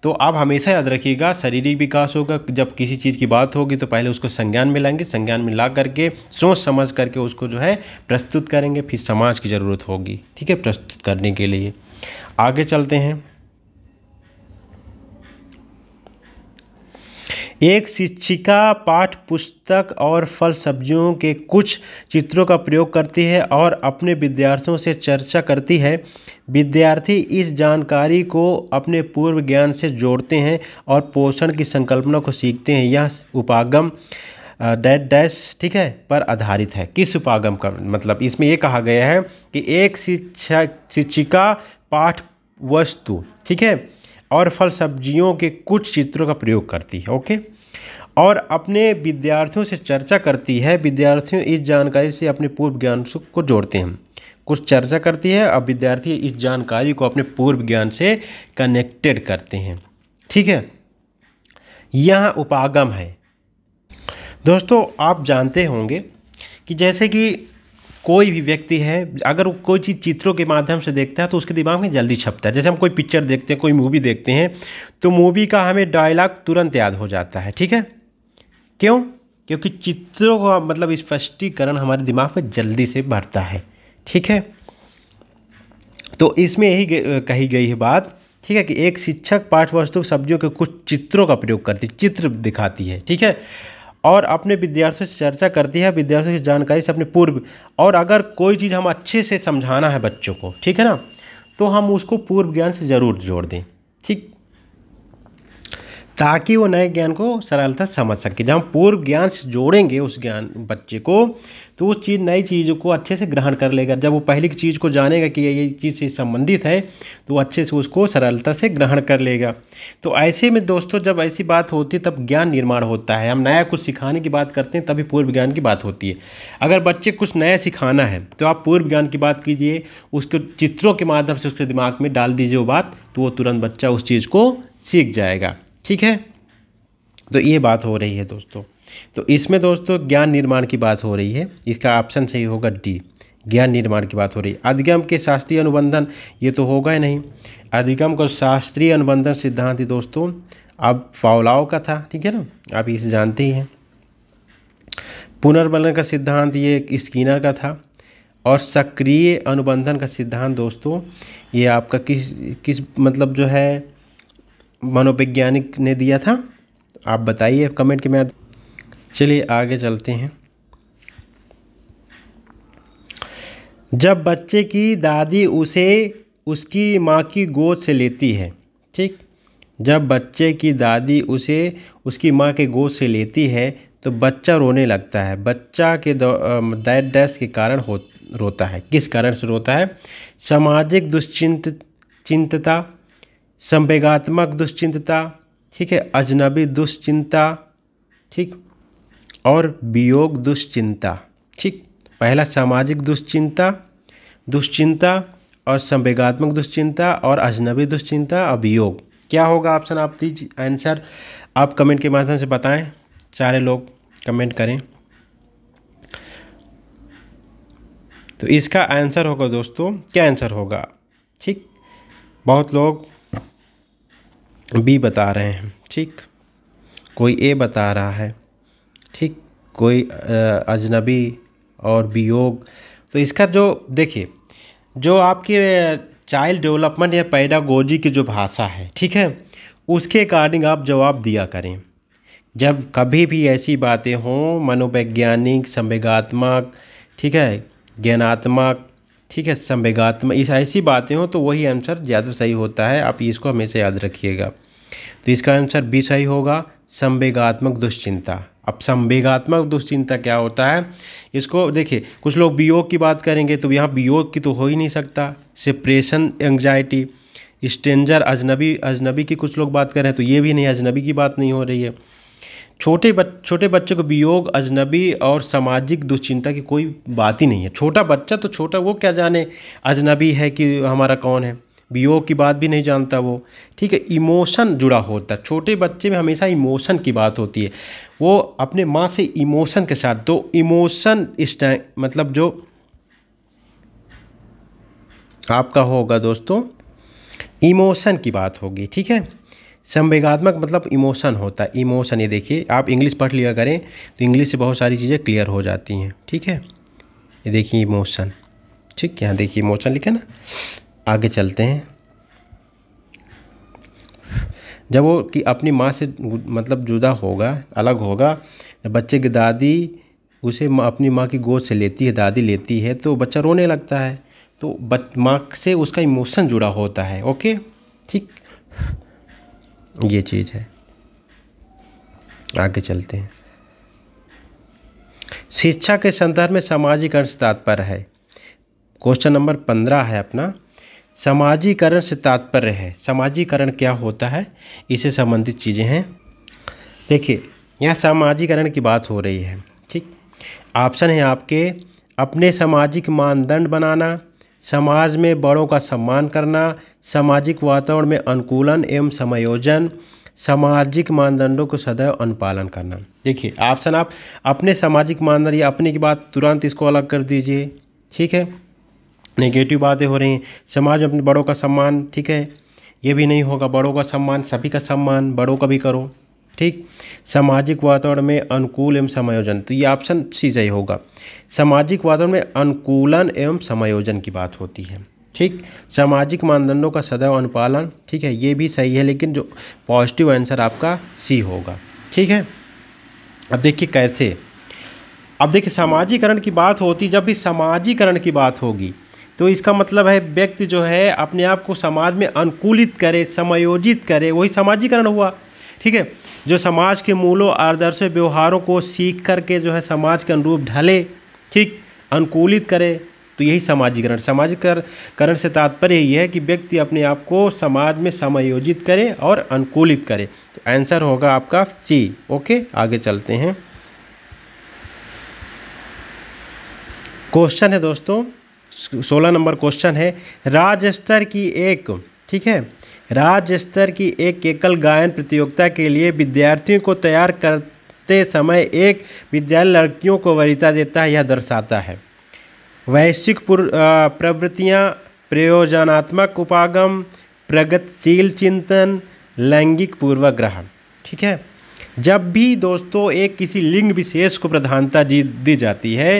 तो आप हमेशा याद रखिएगा शारीरिक विकास होगा जब किसी चीज़ की बात होगी तो पहले उसको संज्ञान में लाएंगे संज्ञान में ला करके सोच समझ करके उसको जो है प्रस्तुत करेंगे फिर समाज की ज़रूरत होगी ठीक है प्रस्तुत करने के लिए आगे चलते हैं एक शिक्षिका पाठ पुस्तक और फल सब्जियों के कुछ चित्रों का प्रयोग करती है और अपने विद्यार्थियों से चर्चा करती है विद्यार्थी इस जानकारी को अपने पूर्व ज्ञान से जोड़ते हैं और पोषण की संकल्पना को सीखते हैं यह उपागम डैट डैश ठीक है पर आधारित है किस उपागम का मतलब इसमें ये कहा गया है कि एक शिक्षा शिक्षिका पाठ वस्तु ठीक है और फल सब्जियों के कुछ चित्रों का प्रयोग करती है ओके और अपने विद्यार्थियों से चर्चा करती है विद्यार्थियों इस जानकारी से अपने पूर्व ज्ञान को जोड़ते हैं कुछ चर्चा करती है और विद्यार्थी इस जानकारी को अपने पूर्व ज्ञान से कनेक्टेड करते हैं ठीक है यह उपागम है दोस्तों आप जानते होंगे कि जैसे कि कोई भी व्यक्ति है अगर वो कोई चीज़ चित्रों के माध्यम से देखता है तो उसके दिमाग में जल्दी छपता है जैसे हम कोई पिक्चर देखते हैं कोई मूवी देखते हैं तो मूवी का हमें डायलॉग तुरंत याद हो जाता है ठीक है क्यों क्योंकि चित्रों का मतलब स्पष्टीकरण हमारे दिमाग में जल्दी से भरता है ठीक है तो इसमें यही कही गई है बात ठीक है कि एक शिक्षक पाठ्यवस्तु वस्तु सब्जियों के कुछ चित्रों का प्रयोग करती चित्र दिखाती है ठीक है और अपने विद्यार्थियों से चर्चा करती है विद्यार्थियों की जानकारी से अपने पूर्व और अगर कोई चीज़ हम अच्छे से समझाना है बच्चों को ठीक है ना तो हम उसको पूर्व ज्ञान से ज़रूर जोड़ दें ठीक ताकि वो नए ज्ञान को सरलता समझ सके जब हम पूर्व ज्ञान से जोड़ेंगे उस ज्ञान बच्चे को तो उस चीज़ नई चीज़ को अच्छे से ग्रहण कर लेगा जब वो पहली चीज़ को जानेगा कि ये चीज़ से संबंधित है तो वो अच्छे से उसको सरलता से ग्रहण कर लेगा तो ऐसे में दोस्तों जब ऐसी बात होती है तब ज्ञान निर्माण होता है हम नया कुछ सिखाने की बात करते हैं तभी पूर्व ज्ञान की बात होती है अगर बच्चे कुछ नया सिखाना है तो आप पूर्व ज्ञान की बात कीजिए उसके चित्रों के माध्यम से उसके दिमाग में डाल दीजिए वो बात तो वो तुरंत बच्चा उस चीज़ को सीख जाएगा ठीक है तो ये बात हो रही है दोस्तों तो इसमें दोस्तों ज्ञान निर्माण की बात हो रही है इसका ऑप्शन सही होगा डी ज्ञान निर्माण की बात हो रही है अधिगम के शास्त्रीय अनुबंधन ये तो होगा ही नहीं अधिगम को शास्त्रीय अनुबंधन सिद्धांत दोस्तों अब फावलाओ का था ठीक है ना आप इसे जानते ही हैं पुनर्बलन का सिद्धांत ये स्कीनर का था और सक्रिय अनुबंधन का सिद्धांत दोस्तों ये आपका किस किस मतलब जो है मनोवैज्ञानिक ने दिया था आप बताइए कमेंट के मैं चलिए आगे चलते हैं जब बच्चे की दादी उसे उसकी माँ की गोद से लेती है ठीक जब बच्चे की दादी उसे उसकी माँ के गोद से लेती है तो बच्चा रोने लगता है बच्चा के दैट डैश के कारण हो रोता है किस कारण से रोता है सामाजिक दुश्चिंत चिंतता संवेगात्मक दुश्चिंतता ठीक है अजनबी दुश्चिंता ठीक और वियोग दुश्चिंता ठीक पहला सामाजिक दुश्चिंता दुश्चिंता और संवेगात्मक दुश्चिंता और अजनबी दुश्चिंता अभियोग क्या होगा ऑप्शन आप दीजिए आंसर आप कमेंट के माध्यम से बताएं सारे लोग कमेंट करें तो इसका आंसर होगा दोस्तों क्या आंसर होगा ठीक बहुत लोग बी बता रहे हैं ठीक कोई ए बता रहा है ठीक कोई अजनबी और वियोग तो इसका जो देखिए जो आपके चाइल्ड डेवलपमेंट या पैडागोजी की जो भाषा है ठीक है उसके अकॉर्डिंग आप जवाब दिया करें जब कभी भी ऐसी बातें हों मनोवैज्ञानिक संवेगात्मक ठीक है ज्ञानात्मक ठीक है संवेगात्मक इस ऐसी बातें हों तो वही आंसर ज़्यादा सही होता है आप इसको हमेशा याद रखिएगा तो इसका आंसर बी सही होगा संवेगात्मक दुश्चिंता अब संवेगात्मक दुश्चिंता क्या होता है इसको देखिए कुछ लोग वियोग की बात करेंगे तो यहाँ वियोग की तो हो ही नहीं सकता सिप्रेशन एंग्जाइटी स्ट्रेंजर अजनबी अजनबी की कुछ लोग बात करें तो ये भी नहीं अजनबी की बात नहीं हो रही है छोटे बच छोटे बच्चे को वियोग अजनबी और सामाजिक दुश्चिंता की कोई बात ही नहीं है छोटा बच्चा तो छोटा वो क्या जाने अजनबी है कि हमारा कौन है वियोग की बात भी नहीं जानता वो ठीक है इमोशन जुड़ा होता है छोटे बच्चे में हमेशा इमोशन की बात होती है वो अपने माँ से इमोशन के साथ दो इमोशन इस टाइम मतलब जो आपका होगा दोस्तों इमोशन की बात होगी ठीक है संवेगात्मक मतलब इमोशन होता है इमोशन ये देखिए आप इंग्लिश पढ़ लिया करें तो इंग्लिश से बहुत सारी चीज़ें क्लियर हो जाती हैं ठीक है ये देखिए इमोशन ठीक यहाँ देखिए इमोशन लिखे ना आगे चलते हैं जब वो कि अपनी माँ से मतलब जुदा होगा अलग होगा बच्चे की दादी उसे अपनी माँ की गोद से लेती है दादी लेती है तो बच्चा रोने लगता है तो माँ से उसका इमोशन जुड़ा होता है ओके ठीक ये चीज़ है आगे चलते हैं शिक्षा के संदर्भ में सामाजिक अंश तात्पर्य है क्वेश्चन नंबर पंद्रह है अपना समाजीकरण से तात्पर्य है समाजीकरण क्या होता है इसे संबंधित चीज़ें हैं देखिए यहाँ सामाजिकरण की बात हो रही है ठीक ऑप्शन है आपके अपने सामाजिक मानदंड बनाना समाज में बड़ों का सम्मान करना सामाजिक वातावरण में अनुकूलन एवं समायोजन सामाजिक मानदंडों को सदैव अनुपालन करना देखिए ऑप्शन आप अपने सामाजिक मानदंड या अपने की बात तुरंत इसको अलग कर दीजिए ठीक है नेगेटिव बातें हो रही हैं समाज अपने बड़ों का सम्मान ठीक है ये भी नहीं होगा बड़ों का सम्मान सभी का सम्मान बड़ों का भी करो ठीक सामाजिक वातावरण में अनुकूल एवं समायोजन तो ये ऑप्शन सी सही होगा सामाजिक वातावरण में अनुकूलन एवं समायोजन की बात होती है ठीक सामाजिक मानदंडों का सदैव अनुपालन ठीक है ये भी सही है लेकिन जो पॉजिटिव आंसर आपका सी होगा ठीक है अब देखिए कैसे अब देखिए सामाजिकरण की बात होती जब भी सामाजिकरण की बात होगी तो इसका मतलब है व्यक्ति जो है अपने आप को समाज में अनुकूलित करे समायोजित करे वही समाजीकरण हुआ ठीक है जो समाज के मूलों आदर्श व्यवहारों को सीख करके जो है समाज के अनुरूप ढले ठीक अनुकूलित करे तो यही समाजीकरण समाजीकरण से तात्पर्य यह है कि व्यक्ति अपने आप को समाज में समायोजित करे और अनुकूलित करे तो आंसर होगा आपका सी ओके आगे चलते हैं क्वेश्चन है दोस्तों सोलह नंबर क्वेश्चन है राज्य स्तर की एक ठीक है राज्य स्तर की एक एकल गायन प्रतियोगिता के लिए विद्यार्थियों को तैयार करते समय एक विद्यालय लड़कियों को वरीता देता है यह दर्शाता है वैश्विक प्रवृत्तियाँ प्रयोजनात्मक उपागम प्रगतिशील चिंतन लैंगिक पूर्वाग्रह ठीक है जब भी दोस्तों एक किसी लिंग विशेष को प्रधानता दी जाती है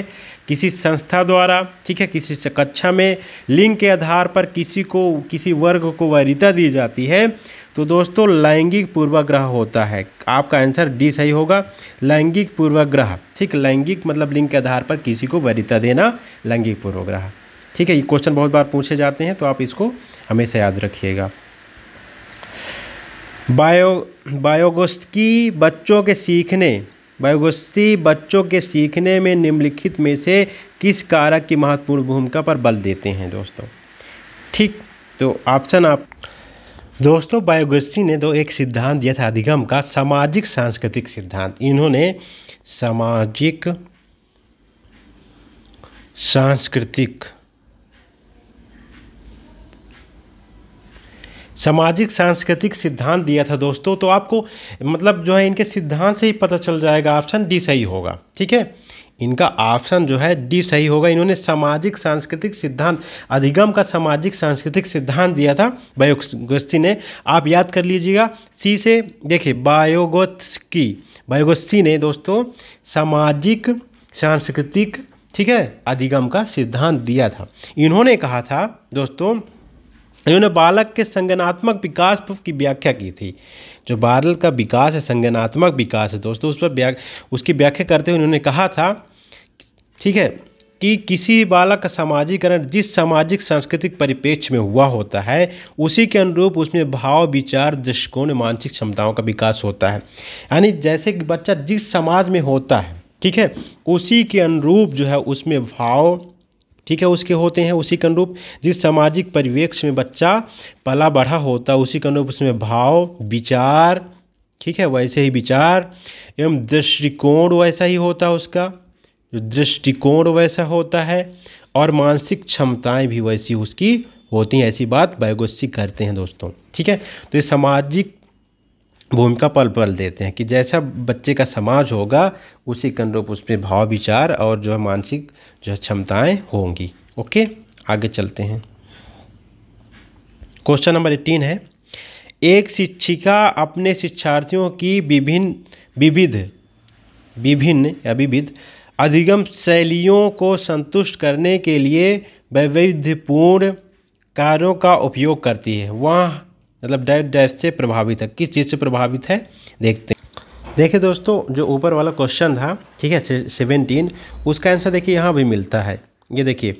किसी संस्था द्वारा ठीक है किसी कक्षा में लिंग के आधार पर किसी को किसी वर्ग को वैधता दी जाती है तो दोस्तों लैंगिक पूर्वाग्रह होता है आपका आंसर डी सही होगा लैंगिक पूर्वाग्रह ठीक लैंगिक मतलब लिंग के आधार पर किसी को वैधता देना लैंगिक पूर्वाग्रह ठीक है ये क्वेश्चन बहुत बार पूछे जाते हैं तो आप इसको हमेशा याद रखिएगा बायो की बच्चों के सीखने वयोगुस्सी बच्चों के सीखने में निम्नलिखित में से किस कारक की महत्वपूर्ण भूमिका पर बल देते हैं दोस्तों ठीक तो ऑप्शन आप दोस्तों बायोगी ने तो एक सिद्धांत दिया था अधिगम का सामाजिक सांस्कृतिक सिद्धांत इन्होंने सामाजिक सांस्कृतिक सामाजिक सांस्कृतिक सिद्धांत दिया था दोस्तों तो आपको मतलब जो है इनके सिद्धांत से ही पता चल जाएगा ऑप्शन डी सही होगा ठीक है इनका ऑप्शन जो है डी सही होगा इन्होंने सामाजिक सांस्कृतिक सिद्धांत अधिगम का सामाजिक सांस्कृतिक सिद्धांत दिया था बायोगोस्ती ने आप याद कर लीजिएगा सी से देखिए बायोगोत्स्की बायोगोस्ती ने दोस्तों सामाजिक सांस्कृतिक ठीक है अधिगम का सिद्धांत दिया था इन्होंने कहा था दोस्तों इन्होंने बालक के संगनात्मक विकास की व्याख्या की थी जो बालक का विकास है संगनात्मक विकास है दोस्तों उस पर व्या उसकी व्याख्या करते हुए उन्होंने कहा था ठीक है कि किसी बालक का सामाजिकरण जिस सामाजिक सांस्कृतिक परिप्रेक्ष्य में हुआ होता है उसी के अनुरूप उसमें भाव विचार दृष्टिकोण मानसिक क्षमताओं का विकास होता है यानी जैसे कि बच्चा जिस समाज में होता है ठीक है उसी के अनुरूप जो है उसमें भाव ठीक है उसके होते हैं उसी के अनुरूप जिस सामाजिक परिवेक्ष में बच्चा पला बढ़ा होता है उसी के अनुरूप उसमें भाव विचार ठीक है वैसे ही विचार एवं दृष्टिकोण वैसा ही होता है उसका जो दृष्टिकोण वैसा होता है और मानसिक क्षमताएं भी वैसी उसकी होती हैं ऐसी बात बायोगोस्टिक करते हैं दोस्तों ठीक है तो ये सामाजिक भूमिका पल पल देते हैं कि जैसा बच्चे का समाज होगा उसी के अनुरूप उसमें भाव विचार और जो है मानसिक जो है क्षमताएँ होंगी ओके आगे चलते हैं क्वेश्चन नंबर एटीन है एक शिक्षिका अपने शिक्षार्थियों की विभिन्न विविध विभिन्न या विविध अधिगम शैलियों को संतुष्ट करने के लिए वैविध्यपूर्ण कार्यों का उपयोग करती है वह मतलब डैश डैश से प्रभावित है किस चीज़ से प्रभावित है देखते हैं देखिए दोस्तों जो ऊपर वाला क्वेश्चन था ठीक है सेवेंटीन उसका आंसर देखिए यहाँ भी मिलता है ये देखिए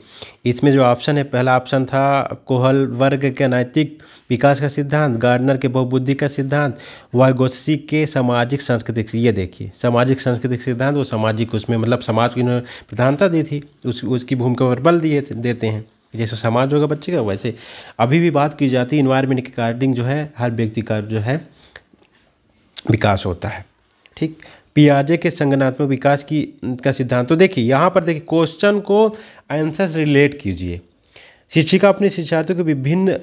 इसमें जो ऑप्शन है पहला ऑप्शन था कोहल वर्ग के नैतिक विकास का सिद्धांत गार्डनर के बहुबुद्धि का सिद्धांत वायगोसी के सामाजिक सांस्कृतिक ये देखिए सामाजिक सांस्कृतिक सिद्धांत वो सामाजिक उसमें मतलब समाज को इन्होंने प्रधानता दी थी उस उसकी भूमिका पर बल दिए देते हैं जैसे समाज होगा बच्चे का वैसे अभी भी बात की जाती है इन्वायरमेंट के अकॉर्डिंग जो है हर व्यक्ति का जो है विकास होता है ठीक पियाजे के संगनात्मक विकास की का सिद्धांत तो देखिए यहाँ पर देखिए क्वेश्चन को आंसर रिलेट कीजिए शिक्षिका अपने शिक्षार्थियों के विभिन्न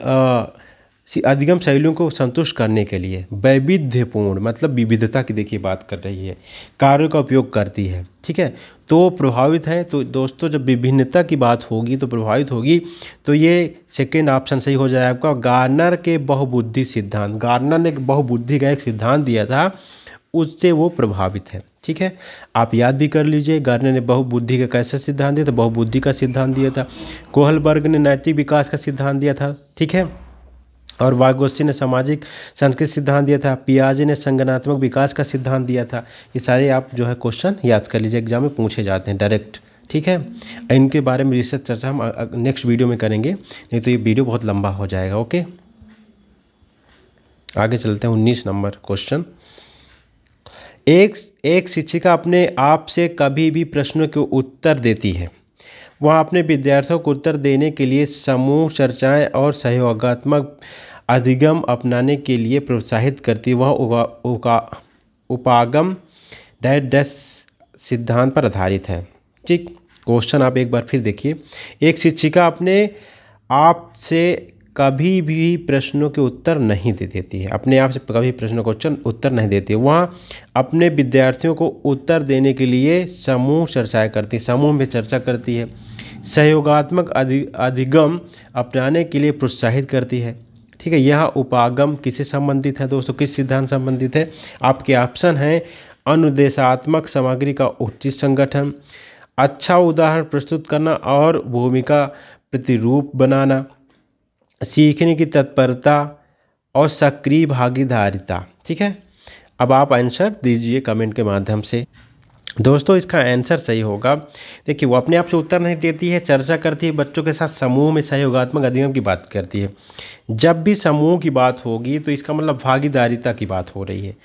अधिगम शैलियों को संतुष्ट करने के लिए वैविध्यपूर्ण मतलब विविधता की देखिए बात कर रही है कार्यों का उपयोग करती है ठीक है तो प्रभावित है तो दोस्तों जब विभिन्नता की बात होगी तो प्रभावित होगी तो ये सेकेंड ऑप्शन सही हो जाए आपका गार्नर के बहुबुद्धि सिद्धांत गार्नर ने एक बहुबुद्धि का एक सिद्धांत दिया था उससे वो प्रभावित है ठीक है आप याद भी कर लीजिए गार्नर ने बहुबुद्धि का कैसा सिद्धांत दिया था बहुबुद्धि का सिद्धांत दिया था कोहलबर्ग ने नैतिक विकास का सिद्धांत दिया था ठीक है और वागोसी ने सामाजिक संस्कृत सिद्धांत दिया था पियाजे ने संगनात्मक विकास का सिद्धांत दिया था ये सारे आप जो है क्वेश्चन याद कर लीजिए एग्जाम में पूछे जाते हैं डायरेक्ट ठीक है इनके बारे में रिसर्च चर्चा हम नेक्स्ट वीडियो में करेंगे नहीं तो ये वीडियो बहुत लंबा हो जाएगा ओके आगे चलते हैं उन्नीस नंबर क्वेश्चन एक एक शिक्षिका अपने आप से कभी भी प्रश्नों के उत्तर देती है वह अपने विद्यार्थियों को उत्तर देने के लिए समूह चर्चाएँ और सहयोगात्मक अधिगम अपनाने के लिए प्रोत्साहित करती वह उपागम दैट सिद्धांत पर आधारित है ठीक क्वेश्चन आप एक बार फिर देखिए एक शिक्षिका अपने आप से कभी भी प्रश्नों के उत्तर नहीं दे देती है अपने आप से कभी प्रश्नों को उत्तर नहीं देती है वहाँ अपने विद्यार्थियों को उत्तर देने के लिए समूह चर्चाएँ करती समूह में चर्चा करती है सहयोगात्मक अधि, अधिगम अपनाने के लिए प्रोत्साहित करती है ठीक है यह उपागम किसे संबंधित है दोस्तों किस सिद्धांत संबंधित है आपके ऑप्शन हैं अनुदेशात्मक सामग्री का उचित संगठन अच्छा उदाहरण प्रस्तुत करना और भूमिका प्रतिरूप बनाना सीखने की तत्परता और सक्रिय भागीदारिता ठीक है अब आप आंसर दीजिए कमेंट के माध्यम से दोस्तों इसका आंसर सही होगा देखिए वो अपने आप से उत्तर नहीं देती है चर्चा करती है बच्चों के साथ समूह में सहयोगात्मक अधिगम की बात करती है जब भी समूह की बात होगी तो इसका मतलब भागीदारिता की बात हो रही है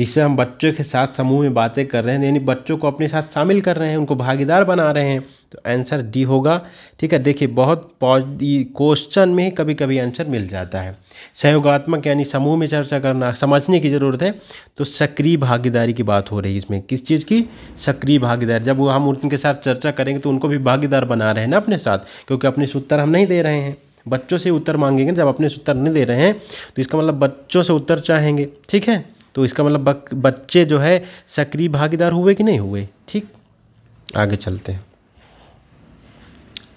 जिससे हम बच्चों के साथ समूह में बातें कर रहे हैं यानी बच्चों को अपने साथ शामिल कर रहे हैं उनको भागीदार बना रहे हैं तो आंसर डी होगा ठीक है देखिए बहुत क्वेश्चन में ही कभी कभी आंसर मिल जाता है सहयोगात्मक यानी समूह में चर्चा करना समझने की ज़रूरत है तो सक्रिय भागीदारी की बात हो रही है इसमें किस चीज़ की सक्रिय भागीदारी जब वो हम उनके साथ चर्चा करेंगे तो उनको भी भागीदार बना रहे हैं ना अपने साथ क्योंकि अपने उत्तर हम नहीं दे रहे हैं बच्चों से उत्तर मांगेंगे जब अपने से उत्तर नहीं दे रहे हैं तो इसका मतलब बच्चों से उत्तर चाहेंगे ठीक है तो इसका मतलब बच्चे जो है सक्रिय भागीदार हुए कि नहीं हुए ठीक आगे चलते हैं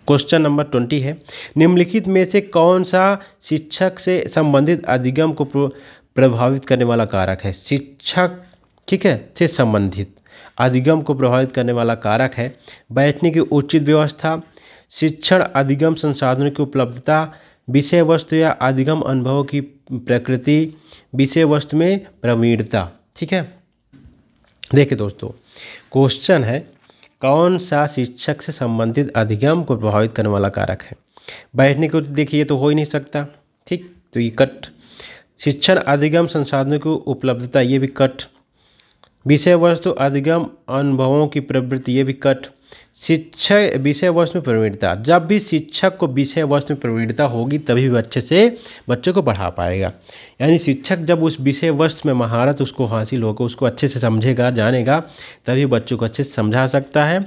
क्वेश्चन नंबर ट्वेंटी है निम्नलिखित में से कौन सा शिक्षक से संबंधित अधिगम को प्रभावित करने वाला कारक है शिक्षक ठीक है से संबंधित अधिगम को प्रभावित करने वाला कारक है बैठने की उचित व्यवस्था शिक्षण अधिगम संसाधनों की उपलब्धता विषय वस्तु या अधिगम अनुभव की प्रकृति विषय वस्तु में प्रवीणता ठीक है देखिए दोस्तों क्वेश्चन है कौन सा शिक्षक से संबंधित अधिगम को प्रभावित करने वाला कारक है बैठने को देखिए तो हो ही नहीं सकता ठीक तो ये कट शिक्षण अधिगम संसाधनों की उपलब्धता ये भी कट विषय वस्तु अधिगम अनुभवों की प्रवृत्ति ये भी कट शिक्षा विषय वस्तु में प्रवीणता जब भी शिक्षक को विषय वस्तु में प्रवीणता होगी तभी वह अच्छे से बच्चों को पढ़ा पाएगा यानी शिक्षक जब उस विषय वस्तु में महारत उसको हासिल होकर उसको अच्छे से समझेगा जानेगा तभी बच्चों को अच्छे से समझा सकता है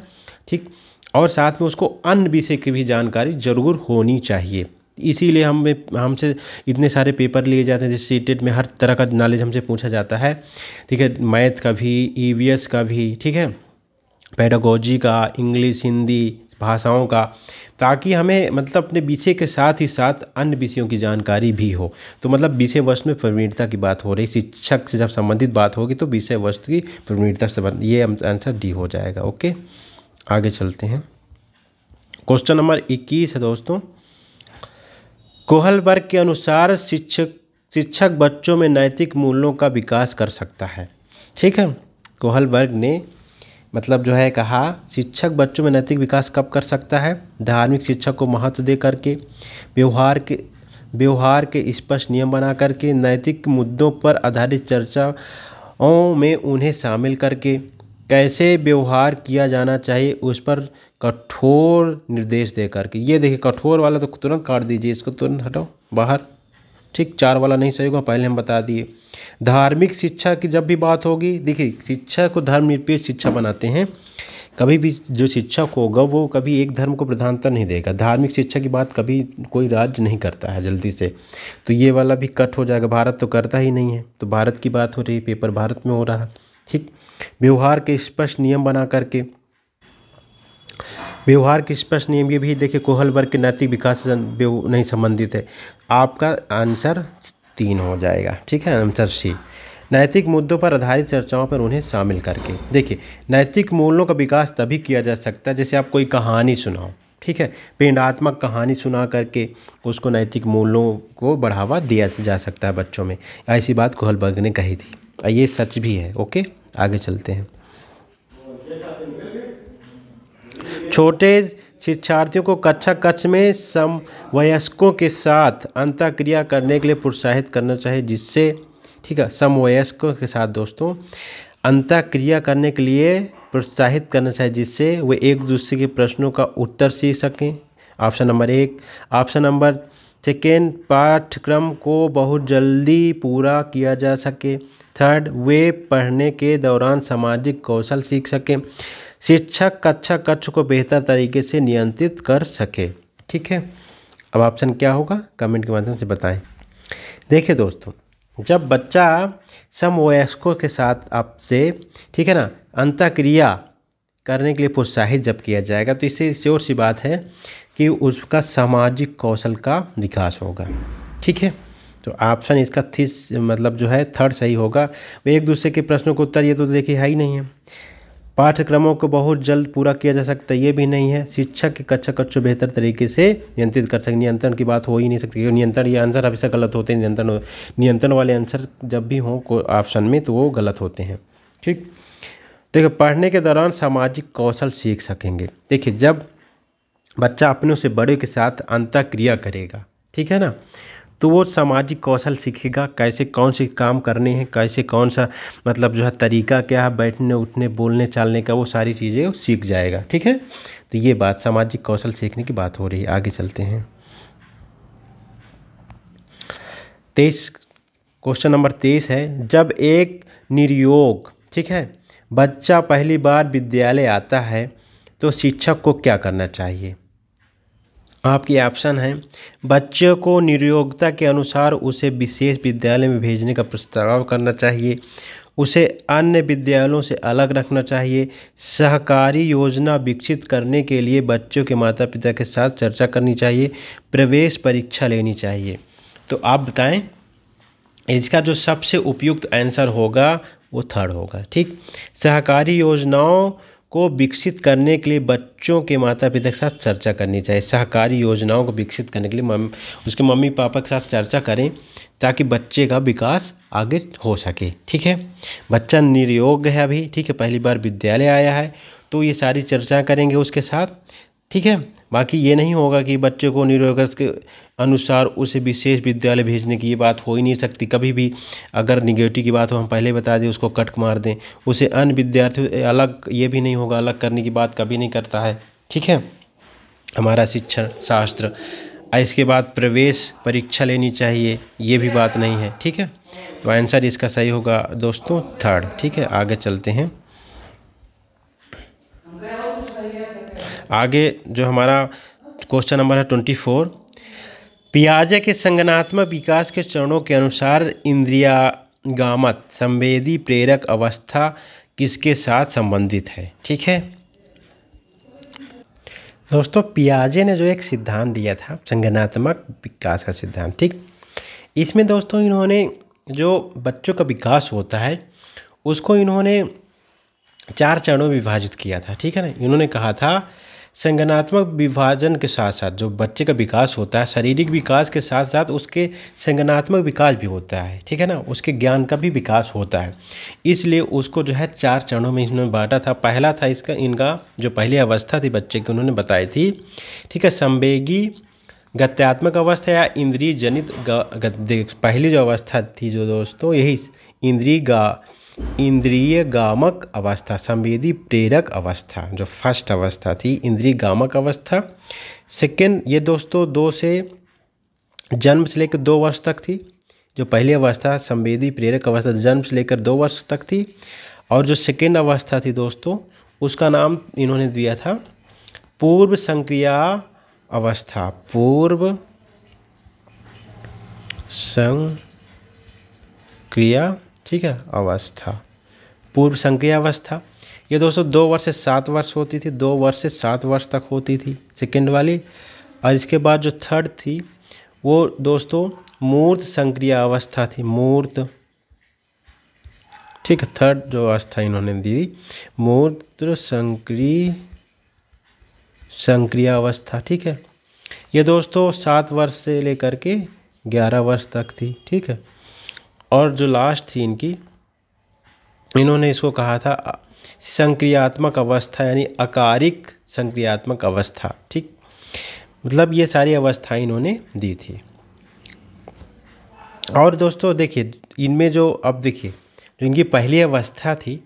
ठीक और साथ में उसको अन्य विषय की भी जानकारी ज़रूर होनी चाहिए इसीलिए हम हमसे इतने सारे पेपर लिए जाते हैं जिससे टेट e में हर तरह का नॉलेज हमसे पूछा जाता है ठीक है मैथ का भी ई e का भी ठीक है पैडागोजी का इंग्लिश हिंदी भाषाओं का ताकि हमें मतलब अपने विषय के साथ ही साथ अन्य विषयों की जानकारी भी हो तो मतलब विषय वस्तु में प्रवीणता की बात हो रही शिक्षक से जब संबंधित बात होगी तो विषय वस्तु की प्रवीणता से ये आंसर डी हो जाएगा ओके आगे चलते हैं क्वेश्चन नंबर इक्कीस है दोस्तों कोहल वर्ग के अनुसार शिक्षक शिक्षक बच्चों में नैतिक मूल्यों का विकास कर सकता है ठीक है कोहल वर्ग ने मतलब जो है कहा शिक्षक बच्चों में नैतिक विकास कब कर सकता है धार्मिक शिक्षा को महत्व दे करके व्यवहार के व्यवहार के स्पष्ट नियम बना करके नैतिक मुद्दों पर आधारित चर्चाओं में उन्हें शामिल करके कैसे व्यवहार किया जाना चाहिए उस पर कठोर निर्देश दे करके ये देखिए कठोर वाला तो तुरंत काट दीजिए इसको तुरंत हटाओ बाहर ठीक चार वाला नहीं सही होगा पहले हम बता दिए धार्मिक शिक्षा की जब भी बात होगी देखिए शिक्षा को धर्मनिरपेक्ष शिक्षा बनाते हैं कभी भी जो शिक्षक होगा वो कभी एक धर्म को प्रधानता नहीं देगा धार्मिक शिक्षा की बात कभी कोई राज्य नहीं करता है जल्दी से तो ये वाला भी कट हो जाएगा भारत तो करता ही नहीं है तो भारत की बात हो रही है पेपर भारत में हो रहा ठीक व्यवहार के स्पष्ट नियम बना करके व्यवहार के स्पष्ट नियम ये भी देखिए कोहल वर्ग के नैतिक विकास से नहीं संबंधित है आपका आंसर तीन हो जाएगा ठीक है आंसर सी नैतिक मुद्दों पर आधारित चर्चाओं पर उन्हें शामिल करके देखिए नैतिक मूल्यों का विकास तभी किया जा सकता है जैसे आप कोई कहानी सुनाओ ठीक है पिंडात्मक कहानी सुना करके उसको नैतिक मूल्यों को बढ़ावा दिया जा सकता है बच्चों में ऐसी बात कोहलबर्ग ने कही थी ये सच भी है ओके आगे चलते हैं छोटे शिक्षार्थियों को कक्षा कक्ष में सम वयस्कों के साथ अंतक्रिया करने के लिए प्रोत्साहित करना चाहिए जिससे ठीक है समवयस्कों के साथ दोस्तों अंतक्रिया करने के लिए प्रोत्साहित करना चाहिए जिससे वे एक दूसरे के प्रश्नों का उत्तर सीख सकें ऑप्शन नंबर एक ऑप्शन नंबर सेकेंड पाठ्यक्रम को बहुत जल्दी पूरा किया जा सके थर्ड वे पढ़ने के दौरान सामाजिक कौशल सीख सकें शिक्षक कक्षा कक्ष को बेहतर तरीके से नियंत्रित कर सके ठीक है अब ऑप्शन क्या होगा कमेंट के माध्यम से बताएं देखिए दोस्तों जब बच्चा समवयस्कों के साथ आपसे ठीक है ना अंतक्रिया करने के लिए प्रोत्साहित जब किया जाएगा तो इससे श्योर सी बात है कि उसका सामाजिक कौशल का विकास होगा ठीक है तो ऑप्शन इसका थी मतलब जो है थर्ड सही होगा एक दूसरे के प्रश्नों को उत्तर ये तो देखिए है ही नहीं है पाठ्यक्रमों को बहुत जल्द पूरा किया जा सकता है ये भी नहीं है शिक्षक की कक्षा कक्षों बेहतर तरीके से नियंत्रित कर सकते नियंत्रण की बात हो ही नहीं सकती क्योंकि नियंत्रण ये आंसर हमेशा गलत होते हैं नियंत्रण नियंत्रण वाले आंसर जब भी हों को ऑप्शन में तो वो गलत होते हैं ठीक देखिए पढ़ने के दौरान सामाजिक कौशल सीख सकेंगे देखिए जब बच्चा अपनों से बड़े के साथ अंतक्रिया करेगा ठीक है ना तो वो सामाजिक कौशल सीखेगा कैसे कौन से काम करने हैं कैसे कौन सा मतलब जो है तरीका क्या है बैठने उठने बोलने चालने का वो सारी चीज़ें सीख जाएगा ठीक है तो ये बात सामाजिक कौशल सीखने की बात हो रही है आगे चलते हैं तेईस क्वेश्चन नंबर तेईस है जब एक निर्योग ठीक है बच्चा पहली बार विद्यालय आता है तो शिक्षक को क्या करना चाहिए आपकी ऑप्शन है बच्चों को निर्योगता के अनुसार उसे विशेष विद्यालय में भेजने का प्रस्ताव करना चाहिए उसे अन्य विद्यालयों से अलग रखना चाहिए सहकारी योजना विकसित करने के लिए बच्चों के माता पिता के साथ चर्चा करनी चाहिए प्रवेश परीक्षा लेनी चाहिए तो आप बताएं इसका जो सबसे उपयुक्त आंसर होगा वो थर्ड होगा ठीक सहकारी योजनाओं को विकसित करने के लिए बच्चों के माता पिता के साथ चर्चा करनी चाहिए सहकारी योजनाओं को विकसित करने के लिए मम उसके मम्मी पापा के साथ चर्चा करें ताकि बच्चे का विकास आगे हो सके ठीक है बच्चा निरयोग है अभी ठीक है पहली बार विद्यालय आया है तो ये सारी चर्चा करेंगे उसके साथ ठीक है बाकी ये नहीं होगा कि बच्चे को निरोगस के अनुसार उसे विशेष विद्यालय भेजने की ये बात हो ही नहीं सकती कभी भी अगर निगेटिव की बात हो हम पहले बता दें उसको कट मार दें उसे अन्य विद्यार्थियों अलग ये भी नहीं होगा अलग करने की बात कभी नहीं करता है ठीक है हमारा शिक्षण शास्त्र इसके बाद प्रवेश परीक्षा लेनी चाहिए ये भी बात नहीं है ठीक है तो आंसर इसका सही होगा दोस्तों थर्ड ठीक है आगे चलते हैं आगे जो हमारा क्वेश्चन नंबर है ट्वेंटी फोर पियाजे के संगनात्मक विकास के चरणों के अनुसार इंद्रियागामत संवेदी प्रेरक अवस्था किसके साथ संबंधित है ठीक है दोस्तों पियाजे ने जो एक सिद्धांत दिया था संगनात्मक विकास का सिद्धांत ठीक इसमें दोस्तों इन्होंने जो बच्चों का विकास होता है उसको इन्होंने चार चरणों में विभाजित किया था ठीक है ना इन्होंने कहा था संगनात्मक विभाजन के साथ साथ जो बच्चे का विकास होता है शारीरिक विकास के साथ साथ उसके संगनात्मक विकास भी होता है ठीक है ना उसके ज्ञान का भी विकास होता है इसलिए उसको जो है चार चरणों में इन्होंने बांटा था पहला था इसका इनका जो पहली अवस्था थी बच्चे की उन्होंने बताई थी ठीक है संवेगी गत्यात्मक अवस्था या इंद्रिय जनित पहली जो अवस्था थी जो दोस्तों यही इंद्रिय इंद्रिय गामक अवस्था संवेदी प्रेरक अवस्था जो फर्स्ट अवस्था थी इंद्रिय गामक अवस्था सेकेंड ये दोस्तों दो से जन्म से लेकर दो वर्ष तक थी जो पहली अवस्था संवेदी प्रेरक अवस्था जन्म से लेकर दो वर्ष तक थी और जो सेकेंड अवस्था थी दोस्तों उसका नाम इन्होंने दिया था पूर्व संक्रिया अवस्था पूर्व संक्रिया ठीक है अवस्था पूर्व संक्रिय अवस्था ये दोस्तों दो वर्ष से सात वर्ष होती थी दो वर्ष से सात वर्ष तक होती थी सेकेंड वाली और इसके बाद जो थर्ड थी वो दोस्तों मूर्त संक्रिया अवस्था थी मूर्त ठीक है थर्ड जो अवस्था इन्होंने दी मूर्त संक्रिय संक्रिया अवस्था ठीक है ये दोस्तों सात वर्ष से लेकर के ग्यारह वर्ष तक थी ठीक है और जो लास्ट थी इनकी इन्होंने इसको कहा था संक्रियात्मक अवस्था यानी अकारिक संक्रियात्मक अवस्था ठीक मतलब ये सारी अवस्थाएं इन्होंने दी थी और दोस्तों देखिए इनमें जो अब देखिए जो इनकी पहली अवस्था थी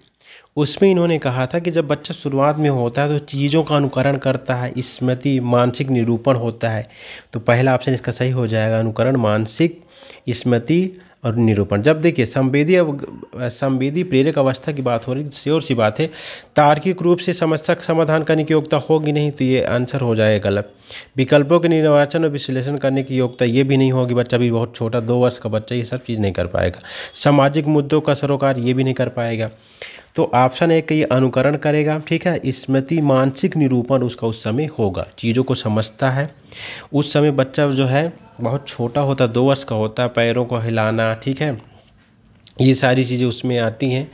उसमें इन्होंने कहा था कि जब बच्चा शुरुआत में होता है तो चीज़ों का अनुकरण करता है स्मृति मानसिक निरूपण होता है तो पहला ऑप्शन इसका सही हो जाएगा अनुकरण मानसिक स्मृति और निरूपण जब देखिए संवेदी संवेदी प्रेरक अवस्था की बात हो रही है श्योर सी बात है तार्किक रूप से समस्या का समाधान करने की योग्यता होगी नहीं तो ये आंसर हो जाएगा गलत विकल्पों के निर्वाचन और विश्लेषण करने की योग्यता ये भी नहीं होगी बच्चा भी बहुत छोटा दो वर्ष का बच्चा ये सब चीज़ नहीं कर पाएगा सामाजिक मुद्दों का सरोकार ये भी नहीं कर पाएगा तो ऑप्शन एक ये अनुकरण करेगा ठीक है स्मृति मानसिक निरूपण उसका उस समय होगा चीज़ों को समझता है उस समय बच्चा जो है बहुत छोटा होता है दो वर्ष का होता है पैरों को हिलाना ठीक है ये सारी चीज़ें उसमें आती हैं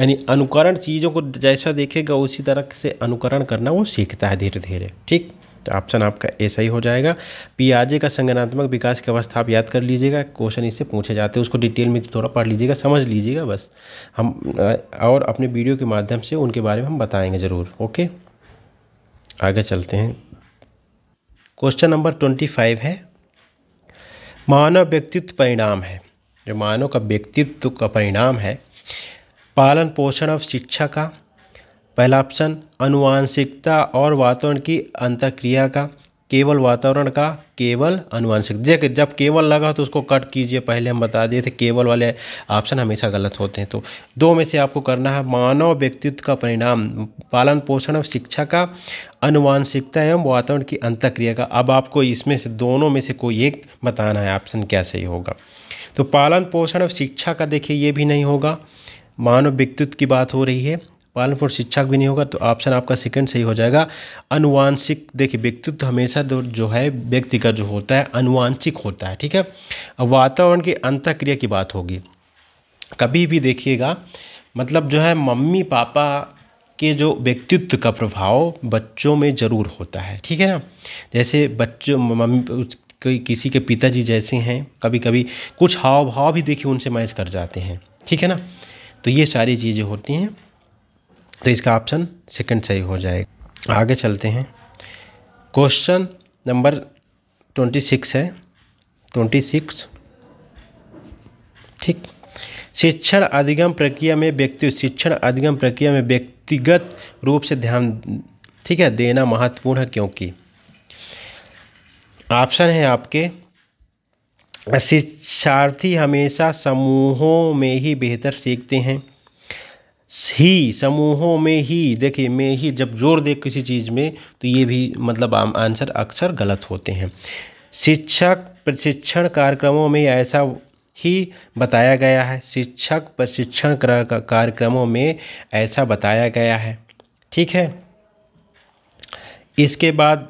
यानी अनुकरण चीज़ों को जैसा देखेगा उसी तरह से अनुकरण करना वो सीखता है धीरे धीरे ठीक तो ऑप्शन आपका ए सही हो जाएगा पियाजे का संगठनात्मक विकास की अवस्था आप याद कर लीजिएगा क्वेश्चन इससे पूछे जाते हैं उसको डिटेल में थोड़ा पढ़ लीजिएगा समझ लीजिएगा बस हम और अपने वीडियो के माध्यम से उनके बारे में हम बताएँगे ज़रूर ओके आगे चलते हैं क्वेश्चन नंबर ट्वेंटी फाइव है मानव व्यक्तित्व परिणाम है जो मानव का व्यक्तित्व का परिणाम है पालन पोषण और शिक्षा का पहला ऑप्शन अनुवांशिकता और वातावरण की अंतक्रिया का केवल वातावरण का केवल अनुवांशिक देख जब केवल लगा तो उसको कट कीजिए पहले हम बता दिए थे केवल वाले ऑप्शन हमेशा गलत होते हैं तो दो में से आपको करना है मानव व्यक्तित्व का परिणाम पालन पोषण और शिक्षा का अनुवांशिकता एवं वातावरण की अंतक्रिया का अब आपको इसमें से दोनों में से कोई एक बताना है ऑप्शन क्या सही होगा तो पालन पोषण और शिक्षा का देखिए ये भी नहीं होगा मानव व्यक्तित्व की बात हो रही है पालन पोषण शिक्षक भी नहीं होगा तो ऑप्शन आपका सेकंड सही हो जाएगा अनुवांशिक देखिए व्यक्तित्व तो हमेशा जो है व्यक्ति का जो होता है अनुवांशिक होता है ठीक है अब वातावरण की अंतक्रिया की बात होगी कभी भी देखिएगा मतलब जो है मम्मी पापा के जो व्यक्तित्व का प्रभाव बच्चों में ज़रूर होता है ठीक है ना जैसे बच्चों मम्मी कोई किसी के पिताजी जैसे हैं कभी कभी कुछ हाव भाव भी देखिए उनसे मैच कर जाते हैं ठीक है ना तो ये सारी चीज़ें होती हैं तो इसका ऑप्शन सेकंड सही हो जाएगा आगे चलते हैं क्वेश्चन नंबर ट्वेंटी सिक्स है ट्वेंटी सिक्स ठीक शिक्षण अधिगम प्रक्रिया में व्यक्ति शिक्षण अधिगम प्रक्रिया में व्यक्तिगत रूप से ध्यान ठीक है देना महत्वपूर्ण है क्योंकि ऑप्शन है आपके शिक्षार्थी हमेशा समूहों में ही बेहतर सीखते हैं ही समूहों में ही देखिए में ही जब जोर दे किसी चीज़ में तो ये भी मतलब आंसर अक्सर गलत होते हैं शिक्षक प्रशिक्षण कार्यक्रमों में ऐसा ही बताया गया है शिक्षक प्रशिक्षण कार्यक्रमों में ऐसा बताया गया है ठीक है इसके बाद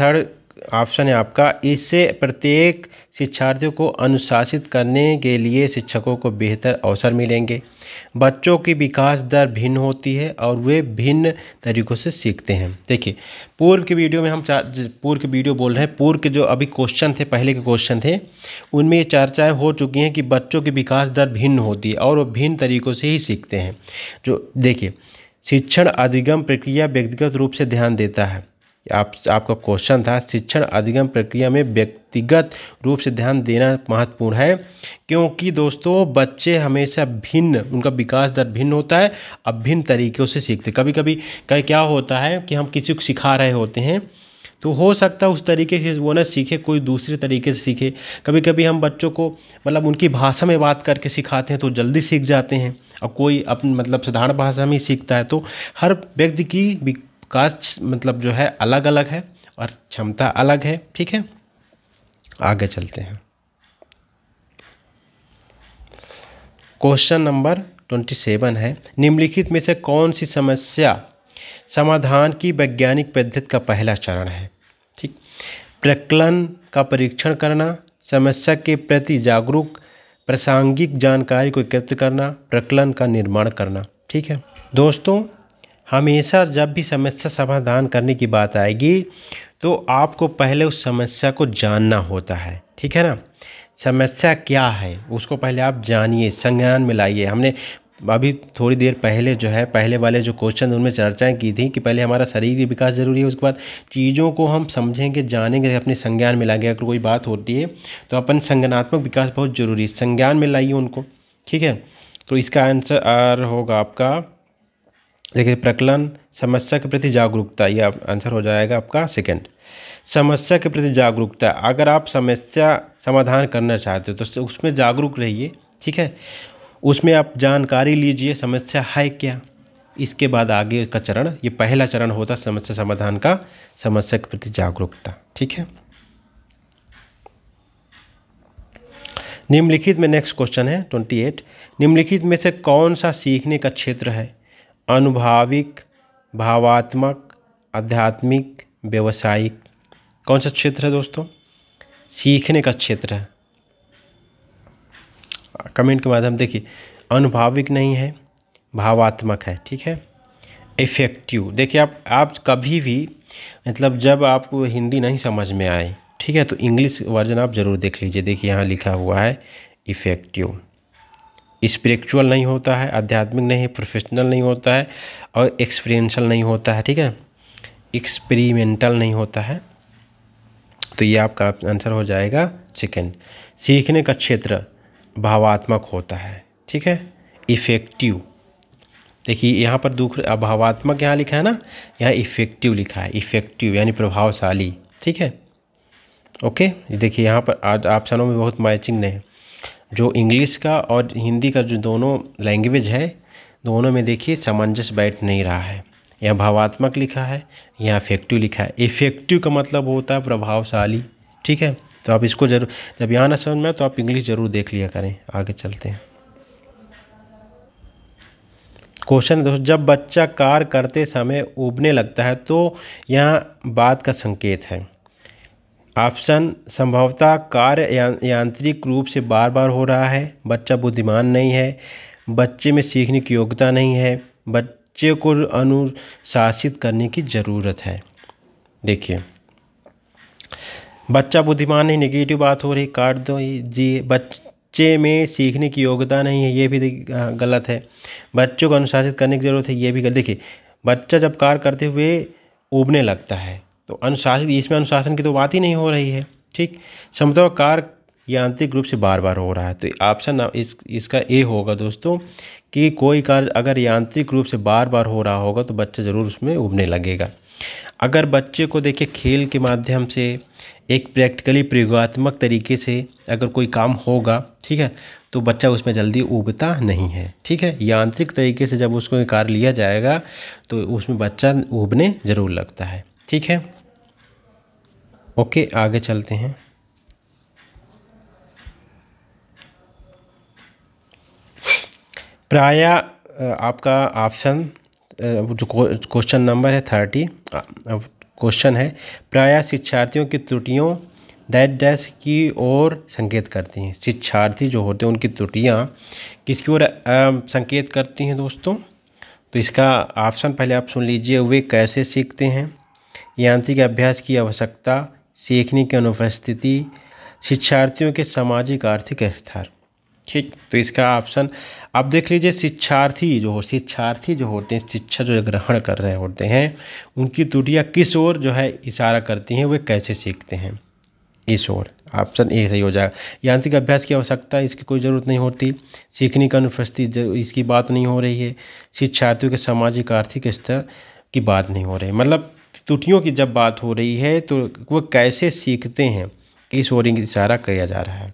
थर्ड ऑप्शन है आपका इससे प्रत्येक शिक्षार्थियों को अनुशासित करने के लिए शिक्षकों को बेहतर अवसर मिलेंगे बच्चों की विकास दर भिन्न होती है और वे भिन्न तरीक़ों से सीखते हैं देखिए पूर्व की वीडियो में हम चार पूर्व की वीडियो बोल रहे हैं पूर्व के जो अभी क्वेश्चन थे पहले के क्वेश्चन थे उनमें ये चर्चाएँ हो चुकी हैं कि बच्चों की विकास दर भिन्न होती है और वो भिन्न तरीक़ों से ही सीखते हैं जो देखिए शिक्षण अधिगम प्रक्रिया व्यक्तिगत रूप से ध्यान देता है आप आपका क्वेश्चन था शिक्षण अधिगम प्रक्रिया में व्यक्तिगत रूप से ध्यान देना महत्वपूर्ण है क्योंकि दोस्तों बच्चे हमेशा भिन्न उनका विकास दर भिन्न होता है अब भिन्न तरीक़ों से सीखते कभी कभी कहीं क्या होता है कि हम किसी को सिखा रहे होते हैं तो हो सकता है उस तरीके से वो ना सीखे कोई दूसरे तरीके से सीखे कभी कभी हम बच्चों को मतलब उनकी भाषा में बात करके सिखाते हैं तो जल्दी सीख जाते हैं और कोई अपन मतलब साधारण भाषा में ही सीखता है तो हर व्यक्ति की काच मतलब जो है अलग अलग है और क्षमता अलग है ठीक है आगे चलते हैं क्वेश्चन नंबर ट्वेंटी सेवन है निम्नलिखित में से कौन सी समस्या समाधान की वैज्ञानिक पद्धति का पहला चरण है ठीक प्रकलन का परीक्षण करना समस्या के प्रति जागरूक प्रासंगिक जानकारी को एकत्र करना प्रकलन का निर्माण करना ठीक है दोस्तों हमेशा जब भी समस्या समाधान करने की बात आएगी तो आपको पहले उस समस्या को जानना होता है ठीक है ना समस्या क्या है उसको पहले आप जानिए संज्ञान में लाइए हमने अभी थोड़ी देर पहले जो है पहले वाले जो क्वेश्चन उनमें चर्चाएं की थी कि पहले हमारा शरीर विकास जरूरी है उसके बाद चीज़ों को हम समझेंगे जानेंगे अपने संज्ञान में लाएंगे अगर कोई बात होती है तो अपन संज्ञानात्मक विकास बहुत जरूरी है संज्ञान में लाइए उनको ठीक है तो इसका आंसर होगा आपका देखिए प्रकलन समस्या के प्रति जागरूकता यह आंसर हो जाएगा आपका सेकंड समस्या के प्रति जागरूकता अगर आप समस्या समाधान करना चाहते हो तो उसमें जागरूक रहिए ठीक है उसमें आप जानकारी लीजिए समस्या है क्या इसके बाद आगे का चरण ये पहला चरण होता समस्या समाधान का समस्या के प्रति जागरूकता ठीक है निम्नलिखित में नेक्स्ट क्वेश्चन है ट्वेंटी एट निम्नलिखित में से कौन सा सीखने का क्षेत्र है अनुभाविक भावात्मक आध्यात्मिक व्यवसायिक कौन सा क्षेत्र है दोस्तों सीखने का क्षेत्र है कमेंट के माध्यम देखिए अनुभाविक नहीं है भावात्मक है ठीक है इफ़ेक्टिव देखिए आप आप कभी भी मतलब जब आपको हिंदी नहीं समझ में आए ठीक है तो इंग्लिश वर्जन आप ज़रूर देख लीजिए देखिए यहाँ लिखा हुआ है इफ़ेक्टिव स्पिरिचुअल नहीं होता है आध्यात्मिक नहीं प्रोफेशनल नहीं होता है और एक्सपीरियंशल नहीं होता है ठीक है एक्सपेरिमेंटल नहीं होता है तो ये आपका आंसर हो जाएगा चिकन सीखने का क्षेत्र भावात्मक होता है ठीक है इफ़ेक्टिव देखिए यहाँ पर दूसरे भावात्मक यहाँ लिखा है ना यहाँ इफ़ेक्टिव लिखा है इफ़ेक्टिव यानी प्रभावशाली ठीक है ओके देखिए यहाँ पर आज ऑप्शनों में बहुत मैचिंग नहीं है जो इंग्लिश का और हिंदी का जो दोनों लैंग्वेज है दोनों में देखिए सामंजस्य बैठ नहीं रहा है यह भावात्मक लिखा है या इफेक्टिव लिखा है इफेक्टिव का मतलब होता है प्रभावशाली ठीक है तो आप इसको जरूर जब यहाँ ना समझ में तो आप इंग्लिश ज़रूर देख लिया करें आगे चलते हैं क्वेश्चन दोस्तों जब बच्चा कार करते समय उबने लगता है तो यहाँ बात का संकेत है ऑप्शन संभवतः कार्य यांत्रिक रूप से बार बार हो रहा है बच्चा बुद्धिमान नहीं है बच्चे में सीखने की योग्यता नहीं है बच्चे को अनुशासित करने की ज़रूरत है देखिए बच्चा बुद्धिमान ही नेगेटिव बात हो रही काट दो जी बच्चे में सीखने की योग्यता नहीं है ये भी गलत है बच्चों को अनुशासित करने की ज़रूरत है ये भी गलत देखिए बच्चा जब कार्य करते हुए उबने लगता है तो अनुशासित इसमें अनुशासन की तो बात ही नहीं हो रही है ठीक क्षमता कार्य यांत्रिक रूप से बार बार हो रहा है तो ऑप्शन इस इसका ए होगा दोस्तों कि कोई कार्य अगर यांत्रिक रूप से बार बार हो रहा होगा तो बच्चा ज़रूर उसमें उबने लगेगा अगर बच्चे को देखिए खेल के माध्यम से एक प्रैक्टिकली प्रयोगात्मक तरीके से अगर कोई काम होगा ठीक है तो बच्चा उसमें जल्दी उबता नहीं है ठीक है यांत्रिक तरीके से जब उसको कार्य लिया जाएगा तो उसमें बच्चा उबने ज़रूर लगता है ठीक है ओके आगे चलते हैं प्राय आपका ऑप्शन जो क्वेश्चन नंबर है थर्टी क्वेश्चन है प्राय शिक्षार्थियों की त्रुटियों डैट डैश की ओर संकेत करती हैं शिक्षार्थी जो होते हैं उनकी त्रुटियाँ किसकी ओर संकेत करती हैं दोस्तों तो इसका ऑप्शन पहले आप सुन लीजिए वे कैसे सीखते हैं यांत्रिक अभ्यास की आवश्यकता सीखने की अनुपस्थिति शिक्षार्थियों के सामाजिक आर्थिक स्तर ठीक तो इसका ऑप्शन अब देख लीजिए शिक्षार्थी जो हो शिक्षार्थी जो होते हैं शिक्षा जो ग्रहण कर रहे होते हैं उनकी त्रुटियाँ किस ओर जो है इशारा करती हैं वे कैसे सीखते हैं इस ओर ऑप्शन ए सही हो जाएगा यांत्रिक अभ्यास की आवश्यकता इसकी कोई ज़रूरत नहीं होती सीखने का अनुपस्थित इसकी बात नहीं हो रही है शिक्षार्थियों के सामाजिक आर्थिक स्तर की बात नहीं हो रही मतलब त्रुटियों की जब बात हो रही है तो वो कैसे सीखते हैं इस ओर इशारा किया जा रहा है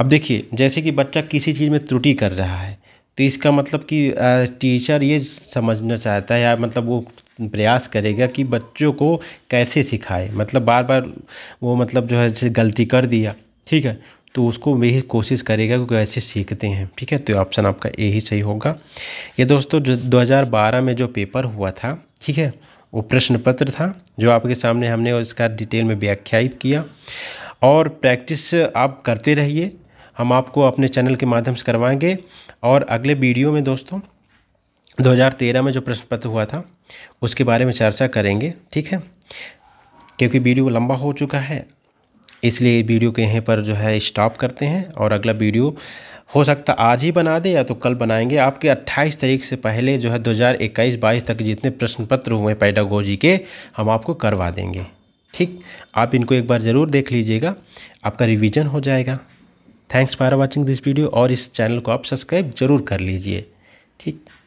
अब देखिए जैसे कि बच्चा किसी चीज़ में त्रुटि कर रहा है तो इसका मतलब कि टीचर ये समझना चाहता है या मतलब वो प्रयास करेगा कि बच्चों को कैसे सिखाए मतलब बार बार वो मतलब जो है जैसे गलती कर दिया ठीक है तो उसको यही कोशिश करेगा कि कैसे सीखते हैं ठीक है तो ऑप्शन आपका ए ही सही होगा ये दोस्तों जो 2012 में जो पेपर हुआ था ठीक है वो प्रश्न पत्र था जो आपके सामने हमने इसका डिटेल में व्याख्यात किया और प्रैक्टिस आप करते रहिए हम आपको अपने चैनल के माध्यम से करवाएंगे और अगले वीडियो में दोस्तों 2013 में जो प्रश्न पत्र हुआ था उसके बारे में चर्चा करेंगे ठीक है क्योंकि वीडियो लंबा हो चुका है इसलिए वीडियो के यहीं पर जो है स्टॉप करते हैं और अगला वीडियो हो सकता आज ही बना दे या तो कल बनाएंगे आपके 28 तारीख से पहले जो है 2021 हज़ार तक जितने प्रश्न पत्र हुए पैडागोजी के हम आपको करवा देंगे ठीक आप इनको एक बार ज़रूर देख लीजिएगा आपका रिवीजन हो जाएगा thanks for watching this video और इस चैनल को आप सब्सक्राइब जरूर कर लीजिए ठीक